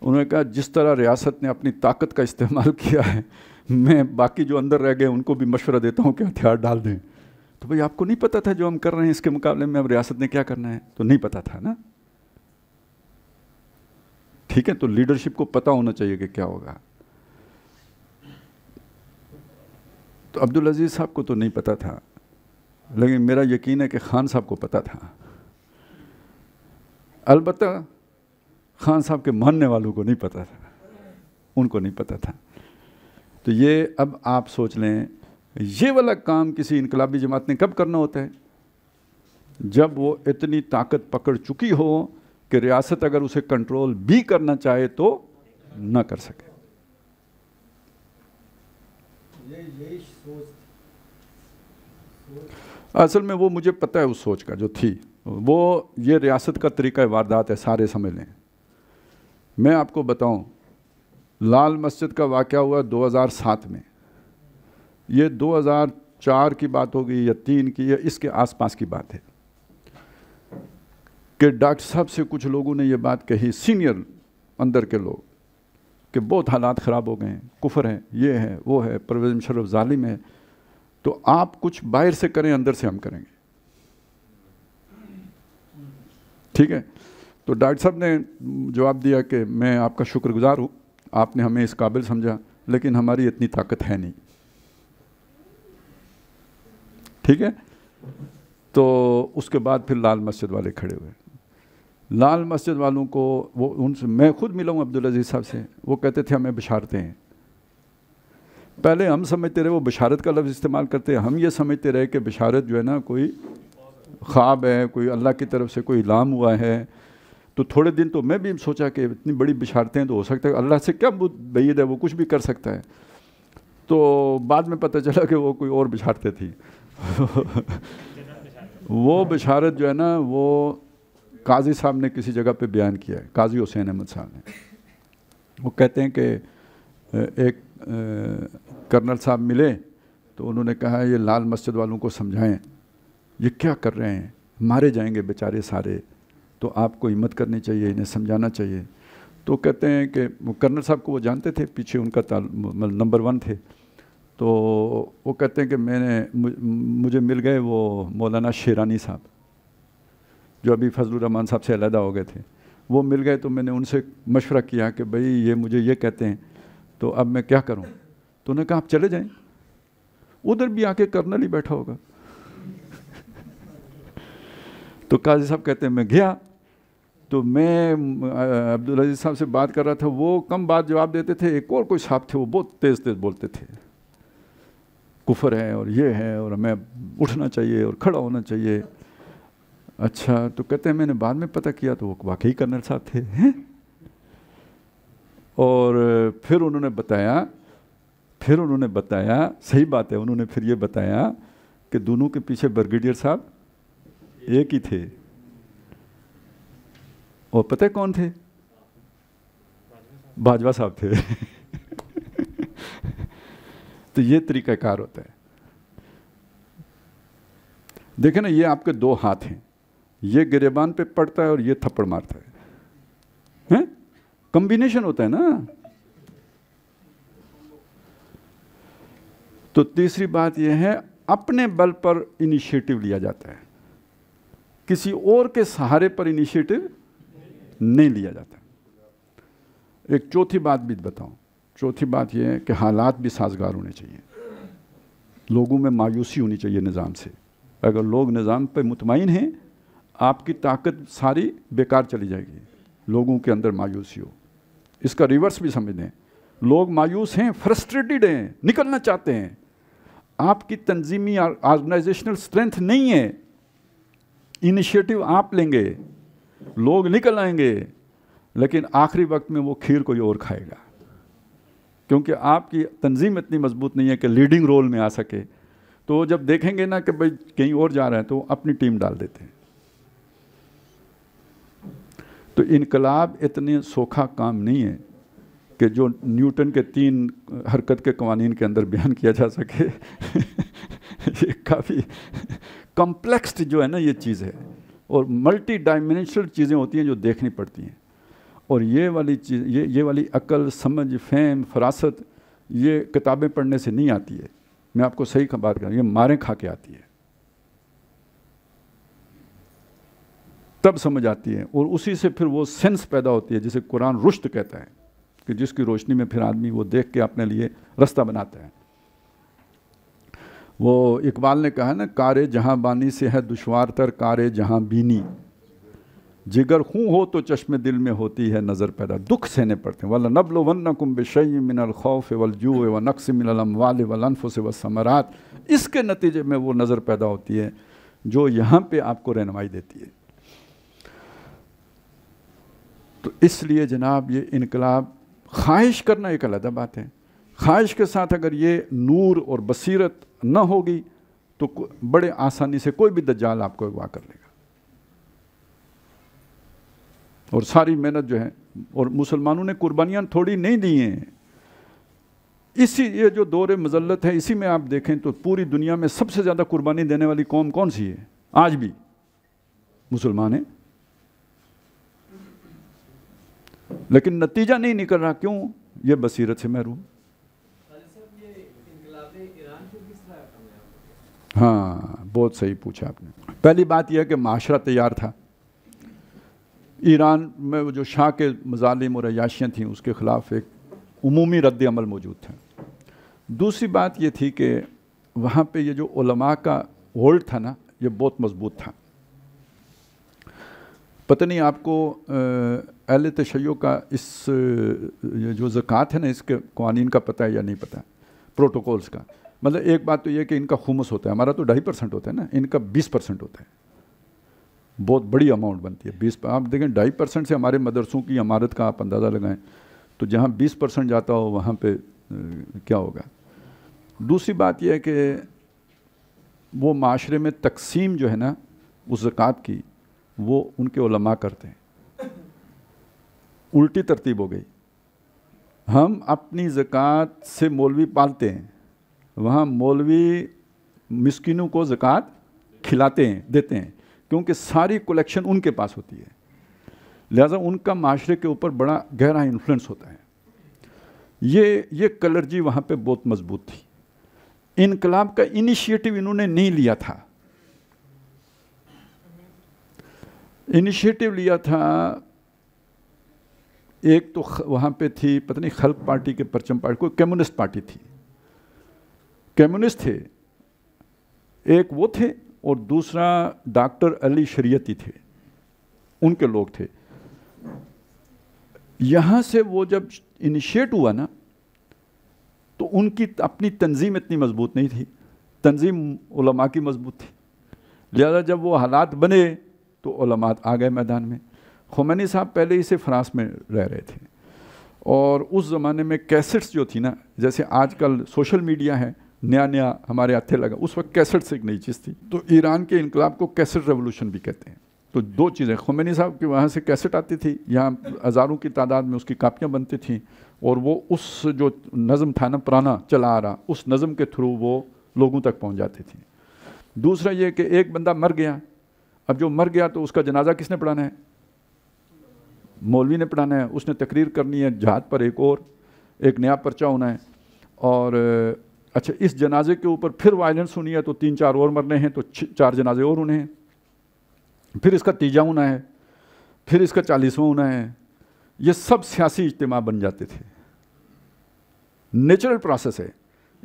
उन्होंने कहा जिस तरह रियासत ने अपनी ताकत का इस्तेमाल किया है मैं बाकी जो अंदर रह गए उनको भी मशवरा देता हूँ कि हथियार डाल दें तो भाई आपको नहीं पता था जो हम कर रहे हैं इसके मुकाबले में अब रियासत ने क्या करना है तो नहीं पता था ना ठीक है तो लीडरशिप को पता होना चाहिए कि क्या होगा तो अब्दुल अजीज़ साहब को तो नहीं पता था लेकिन मेरा यकीन है कि खान साहब को पता था अलबत् खान साहब के मानने वालों को नहीं पता था उनको नहीं पता था तो ये अब आप सोच लें ये वाला काम किसी इनकलाबी जमात ने कब करना होता है जब वो इतनी ताकत पकड़ चुकी हो कि रियासत अगर उसे कंट्रोल भी करना चाहे तो ना कर सके ये ये सोच। असल में वो मुझे पता है उस सोच का जो थी वो ये रियासत का तरीका वारदात है सारे समझ लें मैं आपको बताऊं लाल मस्जिद का वाक़ हुआ 2007 में ये 2004 की बात होगी या तीन की या इसके आसपास की बात है कि डॉक्टर साहब से कुछ लोगों ने ये बात कही सीनियर अंदर के लोग कि बहुत हालात ख़राब हो गए हैं कुफर हैं ये है वो है परवेज मुशरफ ालिम है तो आप कुछ बाहर से करें अंदर से हम करेंगे ठीक है तो डॉक्टर साहब ने जवाब दिया कि मैं आपका शुक्रगुजार हूँ आपने हमें इस काबिल समझा लेकिन हमारी इतनी ताकत है नहीं ठीक है तो उसके बाद फिर लाल मस्जिद वाले खड़े हुए लाल मस्जिद वालों को वो उनसे मैं खुद मिला हूँ अब्दुल अजीज़ साहब से वो कहते थे हमें बिशारते हैं पहले हम समझते रहे वो बिशारत का लफ्ज़ इस्तेमाल करते हैं हम ये समझते रहे कि बिशारत जो है ना कोई ख्वाब है कोई अल्लाह की तरफ से कोई इलाम हुआ है तो थोड़े दिन तो मैं भी सोचा कि इतनी बड़ी हैं तो हो सकता है अल्लाह से क्या बैद है वो कुछ भी कर सकता है तो बाद में पता चला कि वो कोई और बिछारते थी वो बिशारत जो है ना वो काजी साहब ने किसी जगह पे बयान किया है काजी हुसैन अहमद साहब ने वो कहते हैं कि एक कर्नल साहब मिले तो उन्होंने कहा ये लाल मस्जिद वालों को समझाएं ये क्या कर रहे हैं मारे जाएंगे बेचारे सारे तो आपको हिम्मत करनी चाहिए इन्हें समझाना चाहिए तो कहते हैं कि कर्नल साहब को वो जानते थे पीछे उनका मतलब नंबर वन थे तो वो कहते हैं कि मैंने मुझे मिल गए वो मौलाना शेरानी साहब जो अभी फजल रहमान साहब से अलहदा हो गए थे वो मिल गए तो मैंने उनसे मशवरा किया कि भई ये मुझे ये कहते हैं तो अब मैं क्या करूँ तो उन्होंने कहा आप चले जाएँ उधर भी आके कर्नल ही बैठा होगा तो काजी साहब कहते हैं मैं गया तो मैं अब्दुल अजीज़ साहब से बात कर रहा था वो कम बात जवाब देते थे एक और कोई साहब थे वो बहुत तेज़ तेज़ बोलते थे कुफर है और ये है और हमें उठना चाहिए और खड़ा होना चाहिए अच्छा तो कहते हैं मैंने बाद में पता किया तो वो वाकई कर्नल साहब थे हैं और फिर उन्होंने बताया फिर उन्होंने बताया सही बात है उन्होंने फिर ये बताया कि दोनों के पीछे ब्रिगेडियर साहब एक ही थे और पता कौन थे बाजवा साहब थे तो ये तरीकाकार होता है देखे ना ये आपके दो हाथ हैं ये गिरेबान पे पड़ता है और ये थप्पड़ मारता है हैं कॉम्बिनेशन होता है ना तो तीसरी बात यह है अपने बल पर इनिशिएटिव लिया जाता है किसी और के सहारे पर इनिशिएटिव नहीं लिया जाता एक चौथी बात भी बताऊं चौथी बात यह है कि हालात भी साजगार होने चाहिए लोगों में मायूसी होनी चाहिए निज़ाम से अगर लोग निज़ाम पर मुतमिन हैं आपकी ताकत सारी बेकार चली जाएगी लोगों के अंदर मायूसी हो इसका रिवर्स भी समझ दें लोग मायूस हैं फ्रस्ट्रेटेड हैं निकलना चाहते हैं आपकी तंजीमी ऑर्गेनाइजेशनल स्ट्रेंथ नहीं है इनिशिएटिव आप लेंगे लोग निकल आएंगे लेकिन आखिरी वक्त में वो खीर कोई और खाएगा क्योंकि आपकी तंजीम इतनी मजबूत नहीं है कि लीडिंग रोल में आ सके तो जब देखेंगे ना कि भाई कहीं और जा रहे हैं तो अपनी टीम डाल देते हैं तो इनकलाब इतने सोखा काम नहीं है कि जो न्यूटन के तीन हरकत के कवानीन के अंदर बयान किया जा सके ये काफ़ी कम्प्लेक्स्ड जो है ना ये चीज़ है और मल्टी डायमेंशनल चीज़ें होती हैं जो देखनी पड़ती हैं और ये वाली चीज़ ये ये वाली अकल समझ फैम फरासत ये किताबें पढ़ने से नहीं आती है मैं आपको सही बात कर रहा हूँ ये मारें खा के आती है तब समझ आती है और उसी से फिर वो सेंस पैदा होती है जिसे कुरान रुश्त कहता है कि जिसकी रोशनी में फिर आदमी वो देख के अपने लिए रास्ता बनाता है वो इकबाल ने कहा ना कारे जहाँ बानी से है दुशवार तर कार जहाँ बीनी जिगर खूँ हो तो चश्मे दिल में होती है नज़र पैदा दुख सहने पड़ते हैं वल नबलो वन कुम मिनल खौफ जू व नक्स मिनलम वाल वलनफ से समरात इसके नतीजे में वो नज़र पैदा होती है जो यहाँ पर आपको रहनमाई देती है तो इसलिए जनाब ये इनकलाब ख्वाहिश करना एक अलहदा बात है ख्वाहिश के साथ अगर ये नूर और बसीरत न होगी तो बड़े आसानी से कोई भी दज्जाल आपको अगवा कर लेगा और सारी मेहनत जो है और मुसलमानों ने कुर्बानियां थोड़ी नहीं दी हैं इसी ये जो दौरे मजल्लत है इसी में आप देखें तो पूरी दुनिया में सबसे ज़्यादा कुर्बानी देने वाली कौम कौन सी है आज भी मुसलमान है लेकिन नतीजा नहीं निकल रहा क्यों ये बसीरत से महरूम हाँ बहुत सही पूछा आपने पहली बात यह कि माशरा तैयार था ईरान में जो शाह के मजालिम और अयाशियाँ थीं उसके ख़िलाफ़ एक उमूमी रद्द अमल मौजूद था दूसरी बात ये थी कि वहाँ पर यह जो उलमा का होल्ड था ना ये बहुत मजबूत था पता नहीं आपको अहल तशैयों का इस जो ज़क़़त है ना इसके कवानीन का पता है या नहीं पता प्रोटोकॉल्स का मतलब एक बात तो यह कि इनका खूमस होता है हमारा तो ढाई परसेंट होता है ना इनका बीस परसेंट होता है बहुत बड़ी अमाउंट बनती है बीस आप देखें ढाई परसेंट से हमारे मदरसों की इमारत का आप अंदाज़ा लगाएं तो जहाँ बीस परसेंट जाता हो वहाँ पे क्या होगा दूसरी बात यह है कि वो माशरे में तकसीम जो है ना उस जक़़ात की वो उनके उलमा करते हैं उल्टी तरतीब हो गई हम अपनी जक़ात से मौलवी पालते हैं वहाँ मौलवी मिसकिनों को ज़क़़त खिलाते हैं देते हैं क्योंकि सारी कलेक्शन उनके पास होती है लिहाजा उनका माशरे के ऊपर बड़ा गहरा इन्फ्लुएंस होता है ये ये कलर्जी वहाँ पे बहुत मजबूत थी इनकलाब का इनिशिएटिव इन्होंने नहीं लिया था इनिशिएटिव लिया था एक तो वहाँ पे थी पता नहीं खल्क पार्टी के परचम पार्टी कोई कम्युनिस्ट पार्टी थी कम्युनिस्ट थे एक वो थे और दूसरा डॉक्टर अली शरीयती थे उनके लोग थे यहाँ से वो जब इनिशिएट हुआ ना तो उनकी अपनी तंजीम इतनी मजबूत नहीं थी तंजीम उलमा की मजबूत थी लिहाजा जब वो हालात बने तो उलमात आ गए मैदान में खुमैनी साहब पहले ही से फ्रांस में रह रहे थे और उस ज़माने में कैसेट्स जो थी ना जैसे आजकल सोशल मीडिया है नया नया हमारे हाथे लगा उस वक्त कैसेट से एक नई चीज़ थी तो ईरान के इनकलाब को कैसेट रेवोल्यूशन भी कहते हैं तो दो चीज़ें खुमैनी साहब के वहाँ से कैसेट आती थी यहाँ हज़ारों की तादाद में उसकी कापियाँ बनती थी और वो उस जो नज़म था ना पुराना चला आ रहा उस नज़म के थ्रू वो लोगों तक पहुँच जाती थी दूसरा ये कि एक बंदा मर गया अब जो मर गया तो उसका जनाजा किसने पढ़ाना है मौलवी ने पढ़ाना है उसने तकरीर करनी है जहाद पर एक और एक नया पर्चा होना है और अच्छा इस जनाजे के ऊपर फिर वायलेंस होनी है तो तीन चार और मरने हैं तो चार जनाजे और होने हैं फिर इसका तीजा होना है फिर इसका चालीसवा होना है ये सब सियासी इज्तम बन जाते थे नेचुरल प्रोसेस है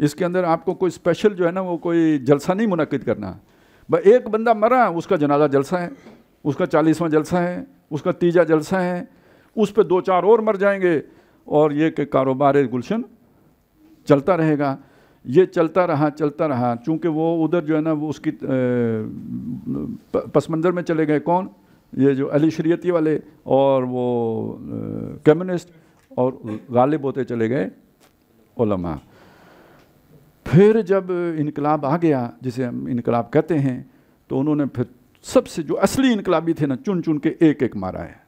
इसके अंदर आपको कोई स्पेशल जो है ना वो कोई जलसा नहीं मुनद करना भाई एक बंदा मरा उसका जनाजा जलसा है उसका चालीसवा जलसा है उसका तीजा जलसा है उस पर दो चार और मर जाएंगे और ये कि कारोबार गुलशन चलता रहेगा ये चलता रहा चलता रहा चूँकि वो उधर जो है ना वो उसकी पसमंदर में चले गए कौन ये जो अली शरीयती वाले और वो कम्युनिस्ट और गालिब होते चले गए ओलमा फिर जब इनकलाब आ गया जिसे हम इनकलाब कहते हैं तो उन्होंने फिर सबसे जो असली इनकलाबी थे ना चुन चुन के एक एक मारा है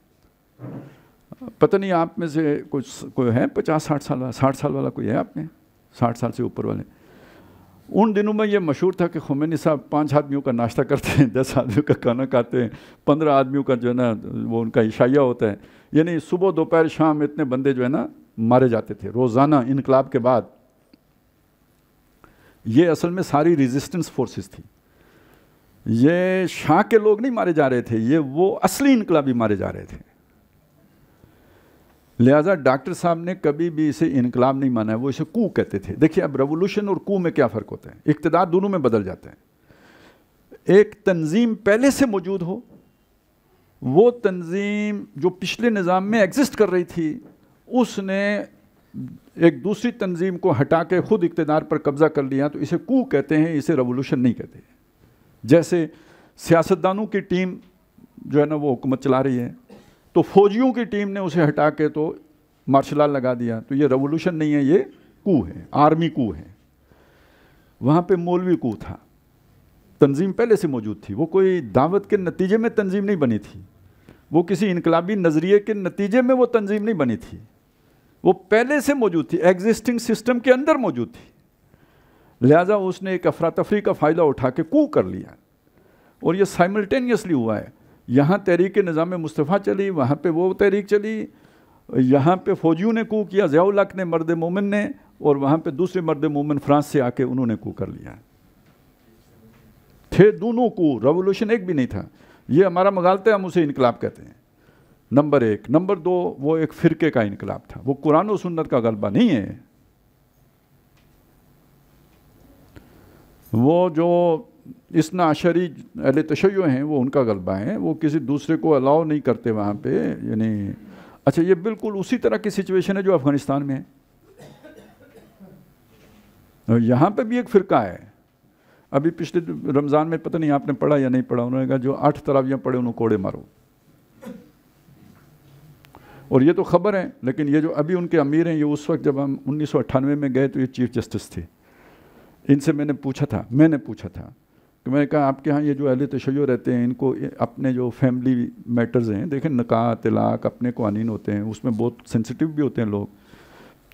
पता नहीं आप में से कुछ कोई है पचास साठ साल वाला साठ साल वाला कोई है आप में साठ साल से ऊपर वाले उन दिनों में ये मशहूर था कि खुमैनी साहब पाँच आदमियों का नाश्ता करते हैं दस आदमियों का खाना खाते हैं पंद्रह आदमियों का जो है ना वो उनका इशाया होता है यानी सुबह दोपहर शाम इतने बंदे जो है ना मारे जाते थे रोज़ाना इनकलाब के बाद ये असल में सारी रेजिस्टेंस फोर्सेस थी ये शाह के लोग नहीं मारे जा रहे थे ये वो असली इनकलाबी मारे जा रहे थे लिहाजा डॉक्टर साहब ने कभी भी इसे इनकलाब नहीं माना है वो इसे कू कहते थे देखिए अब रेवोल्यूशन और कू में क्या फ़र्क होता है इकतदार दोनों में बदल जाते हैं एक तंजीम पहले से मौजूद हो वो तंजीम जो पिछले निज़ाम में एग्जिस्ट कर रही थी उसने एक दूसरी तंजीम को हटा के ख़ुद इकतदार पर कब्ज़ा कर लिया तो इसे कू कहते हैं इसे रेवोल्यूशन नहीं कहते जैसे सियासतदानों की टीम जो है ना वो हुकूमत चला रही है तो फौजियों की टीम ने उसे हटा के तो मार्शल लगा दिया तो ये रेवोल्यूशन नहीं है ये कू है आर्मी कू है वहाँ पे मौलवी कू था तंजीम पहले से मौजूद थी वो कोई दावत के नतीजे में तंजीम नहीं बनी थी वो किसी इनकलाबी नज़रिए के नतीजे में वो तंजीम नहीं बनी थी वो पहले से मौजूद थी एग्जिस्टिंग सिस्टम के अंदर मौजूद थी लिहाजा उसने एक अफरा तफरी का फ़ायदा उठा के कू कर लिया और ये साइमल्टेनियसली हुआ है यहाँ तहरीक निज़ाम मुस्तफ़ा चली वहाँ पे वो तहरीक चली यहाँ पे फ़ौजियों ने कू किया ज़ियाउलक ने मर्द मोमिन ने और वहाँ पे दूसरे मर्द मोमिन फ्रांस से आके उन्होंने कू कर लिया थे दोनों को रेवोल्यूशन एक भी नहीं था ये हमारा मगालते हम उसे इनकलाब कहते हैं नंबर एक नंबर दो वो एक फ़िरके का इनकलाब था वो कुरान और सुन्नत का गलबा नहीं है वो जो इस आशरी अहल तशैय हैं वो उनका गलबा है वो किसी दूसरे को अलाउ नहीं करते वहाँ पे यानी अच्छा ये बिल्कुल उसी तरह की सिचुएशन है जो अफ़गानिस्तान में है यहाँ पे भी एक फ़िरका है अभी पिछले रमज़ान में पता नहीं आपने पढ़ा या नहीं पढ़ा उन्होंने कहा जो आठ तरावियाँ पढ़े उन्होंने कोड़े मारो और ये तो खबर है लेकिन ये जो अभी उनके अमीर हैं ये उस वक्त जब हम उन्नीस में गए तो ये चीफ जस्टिस थे इनसे मैंने पूछा था मैंने पूछा था कि मैंने कहा आपके यहाँ ये जो अहले तशैय रहते हैं इनको अपने जो फैमिली मैटर्स हैं देखें निकाह तलाक अपने कवानीन होते हैं उसमें बहुत सेंसिटिव भी होते हैं लोग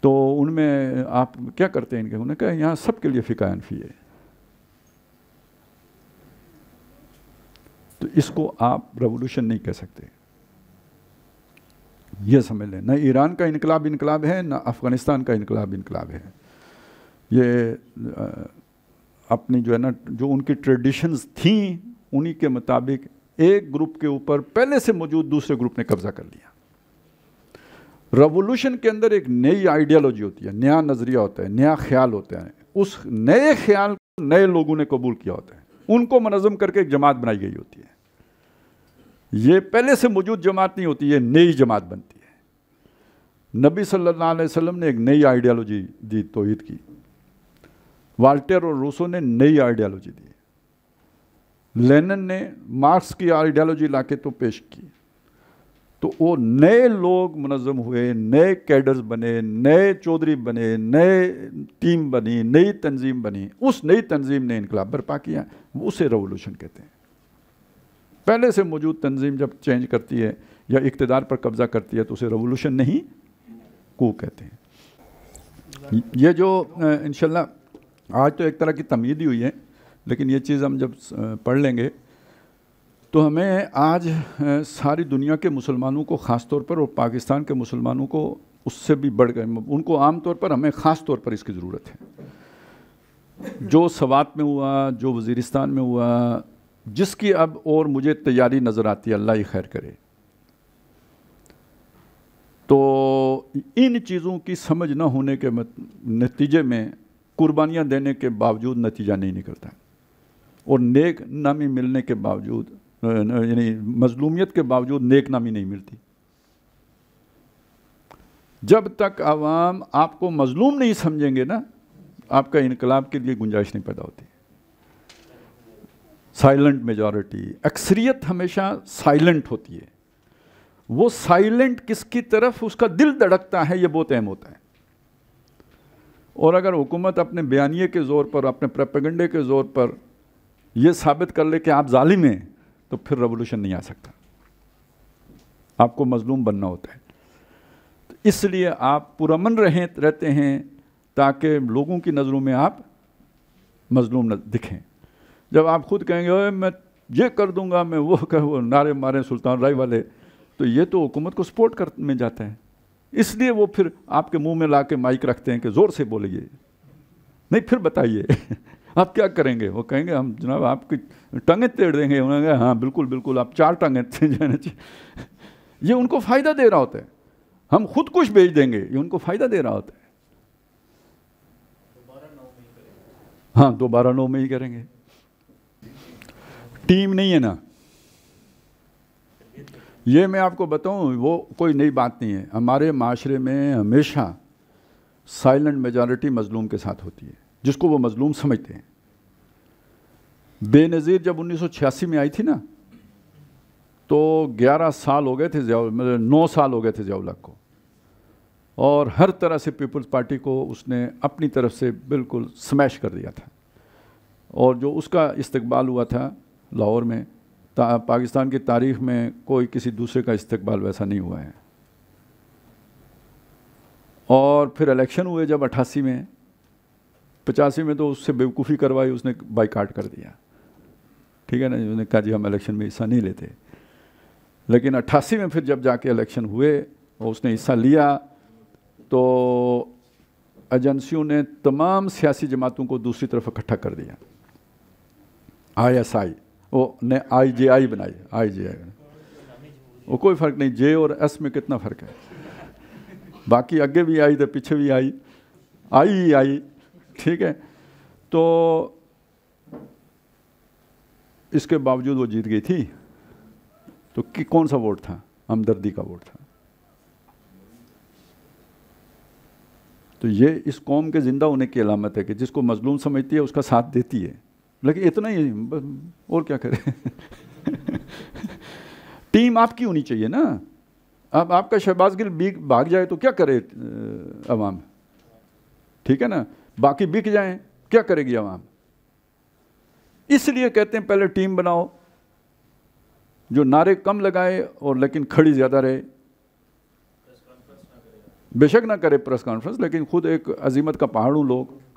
तो उनमें आप क्या करते हैं इनके उन्होंने कहा यहाँ सब के लिए फ़िकायन फी है तो इसको आप रेवोल्यूशन नहीं कह सकते ये समझ लें ना ईरान का इनकलाब इनकलाब है ना अफ़गानिस्तान का इनकलाब इनकलाब है ये अपनी जो है ना जो उनकी ट्रेडिशंस थी उन्हीं के मुताबिक एक ग्रुप के ऊपर पहले से मौजूद दूसरे ग्रुप ने कब्जा कर लिया रेवोल्यूशन के अंदर एक नई आइडियालॉजी होती है नया नज़रिया होता है नया ख्याल होता है उस नए ख्याल को नए लोगों ने कबूल किया होता है उनको मनज़म करके एक जमात बनाई गई होती है ये पहले से मौजूद जमात नहीं होती ये नई जमात बनती है नबी सल्लल्लाहु अलैहि वसल्लम ने एक नई आइडियालॉजी दी तोहिद की वाल्टेर और रूसो ने नई आइडियालॉजी दी लेनन ने मार्क्स की आइडियालॉजी लाके तो पेश की तो वो नए लोग मुनज़म हुए नए कैडर्स बने नए चौधरी बने नए टीम बनी नई तंजीम बनी उस नई तंजीम ने इनकलाब बर्पा किया उसे रेवोल्यूशन कहते हैं पहले से मौजूद तंजीम जब चेंज करती है या इकतदार पर कब्ज़ा करती है तो उसे रेवोल्यूशन नहीं को कहते हैं ये जो इनशाला आज तो एक तरह की तमीद ही हुई है लेकिन ये चीज़ हम जब पढ़ लेंगे तो हमें आज सारी दुनिया के मुसलमानों को ख़ास तौर पर और पाकिस्तान के मुसलमानों को उससे भी बढ़ गए उनको आम तौर पर हमें ख़ास तौर पर इसकी ज़रूरत है जो सवात में हुआ जो वज़ीरिस्तान में हुआ जिसकी अब और मुझे तैयारी नज़र आती है अल्लाह ही खैर करे तो इन चीज़ों की समझ न होने के नतीजे में कुर्बानियाँ देने के बावजूद नतीजा नहीं निकलता और नेक नामी मिलने के बावजूद यानी मजलूमियत के बावजूद नेक नामी नहीं मिलती जब तक आवाम आपको मजलूम नहीं समझेंगे ना आपका इनकलाब के लिए गुंजाइश नहीं पैदा होती साइलेंट मेजॉरिटी अक्सरियत हमेशा साइलेंट होती है वो साइलेंट किसकी तरफ उसका दिल धड़कता है ये बहुत अहम होता है और अगर हुकूमत अपने बयानी के ज़ोर पर अपने प्रपगंडे के ज़ोर पर यह साबित कर ले कि आप ालिम हैं तो फिर रेवोल्यूशन नहीं आ सकता आपको मजलूम बनना होता है तो इसलिए आप पुरमन रहें रहते हैं ताकि लोगों की नज़रों में आप मजलूम दिखें जब आप खुद कहेंगे ओए मैं ये कर दूंगा मैं वो कर वो नारे मारे सुल्तान राय वाले तो ये तो हुकूमत को सपोर्ट कर में जाता है इसलिए वो फिर आपके मुंह में ला के माइक रखते हैं कि ज़ोर से बोलिए नहीं फिर बताइए आप क्या करेंगे वो कहेंगे हम जनाब आपकी टंगे तेड़ देंगे उन्होंने हाँ बिल्कुल बिल्कुल आप चार टंगे ये उनको फ़ायदा दे रहा होता है हम खुद कुछ बेच देंगे ये उनको फ़ायदा दे रहा होता है हाँ दोबारा नौ में ही करेंगे टीम नहीं है ना ये मैं आपको बताऊं वो कोई नई बात नहीं है हमारे माशरे में हमेशा साइलेंट मेजॉरिटी मज़लूम के साथ होती है जिसको वो मज़लूम समझते हैं बेनज़ीर जब 1986 में आई थी ना तो 11 साल हो गए थे मतलब नौ साल हो गए थे जयाउल्ला को और हर तरह से पीपल्स पार्टी को उसने अपनी तरफ से बिल्कुल स्मैश कर दिया था और जो उसका इस्तबाल हुआ था लाहौर में पाकिस्तान की तारीख में कोई किसी दूसरे का इस्तकबाल वैसा नहीं हुआ है और फिर इलेक्शन हुए जब अट्ठासी में पचासी में तो उससे बेवकूफ़ी करवाई उसने बाइकाट कर दिया ठीक है ना उसने कहा जी हम इलेक्शन में हिस्सा नहीं लेते लेकिन अट्ठासी में फिर जब जाके इलेक्शन हुए और उसने हिस्सा लिया तो एजेंसियों ने तमाम सियासी जमातों को दूसरी तरफ इकट्ठा कर दिया आईएसआई वो ने आई जे आई बनाई आई जे आई वो कोई फ़र्क नहीं जे और एस में कितना फ़र्क है बाकी अगे भी आई तो पीछे भी आई आई ही आई ठीक है तो इसके बावजूद वो जीत गई थी तो कि कौन सा वोट था हमदर्दी का वोट था तो ये इस कौम के ज़िंदा होने की अलामत है कि जिसको मजलूम समझती है उसका साथ देती है लेकिन इतना ही और क्या करें टीम आपकी होनी चाहिए ना अब आपका शहबाज गिल बिक भाग जाए तो क्या करे अवाम ठीक है ना बाकी बिक जाएं क्या करेगी अवाम इसलिए कहते हैं पहले टीम बनाओ जो नारे कम लगाए और लेकिन खड़ी ज़्यादा रहे बेशक ना करे प्रेस कॉन्फ्रेंस लेकिन खुद एक अजीमत का पहाड़ू लोग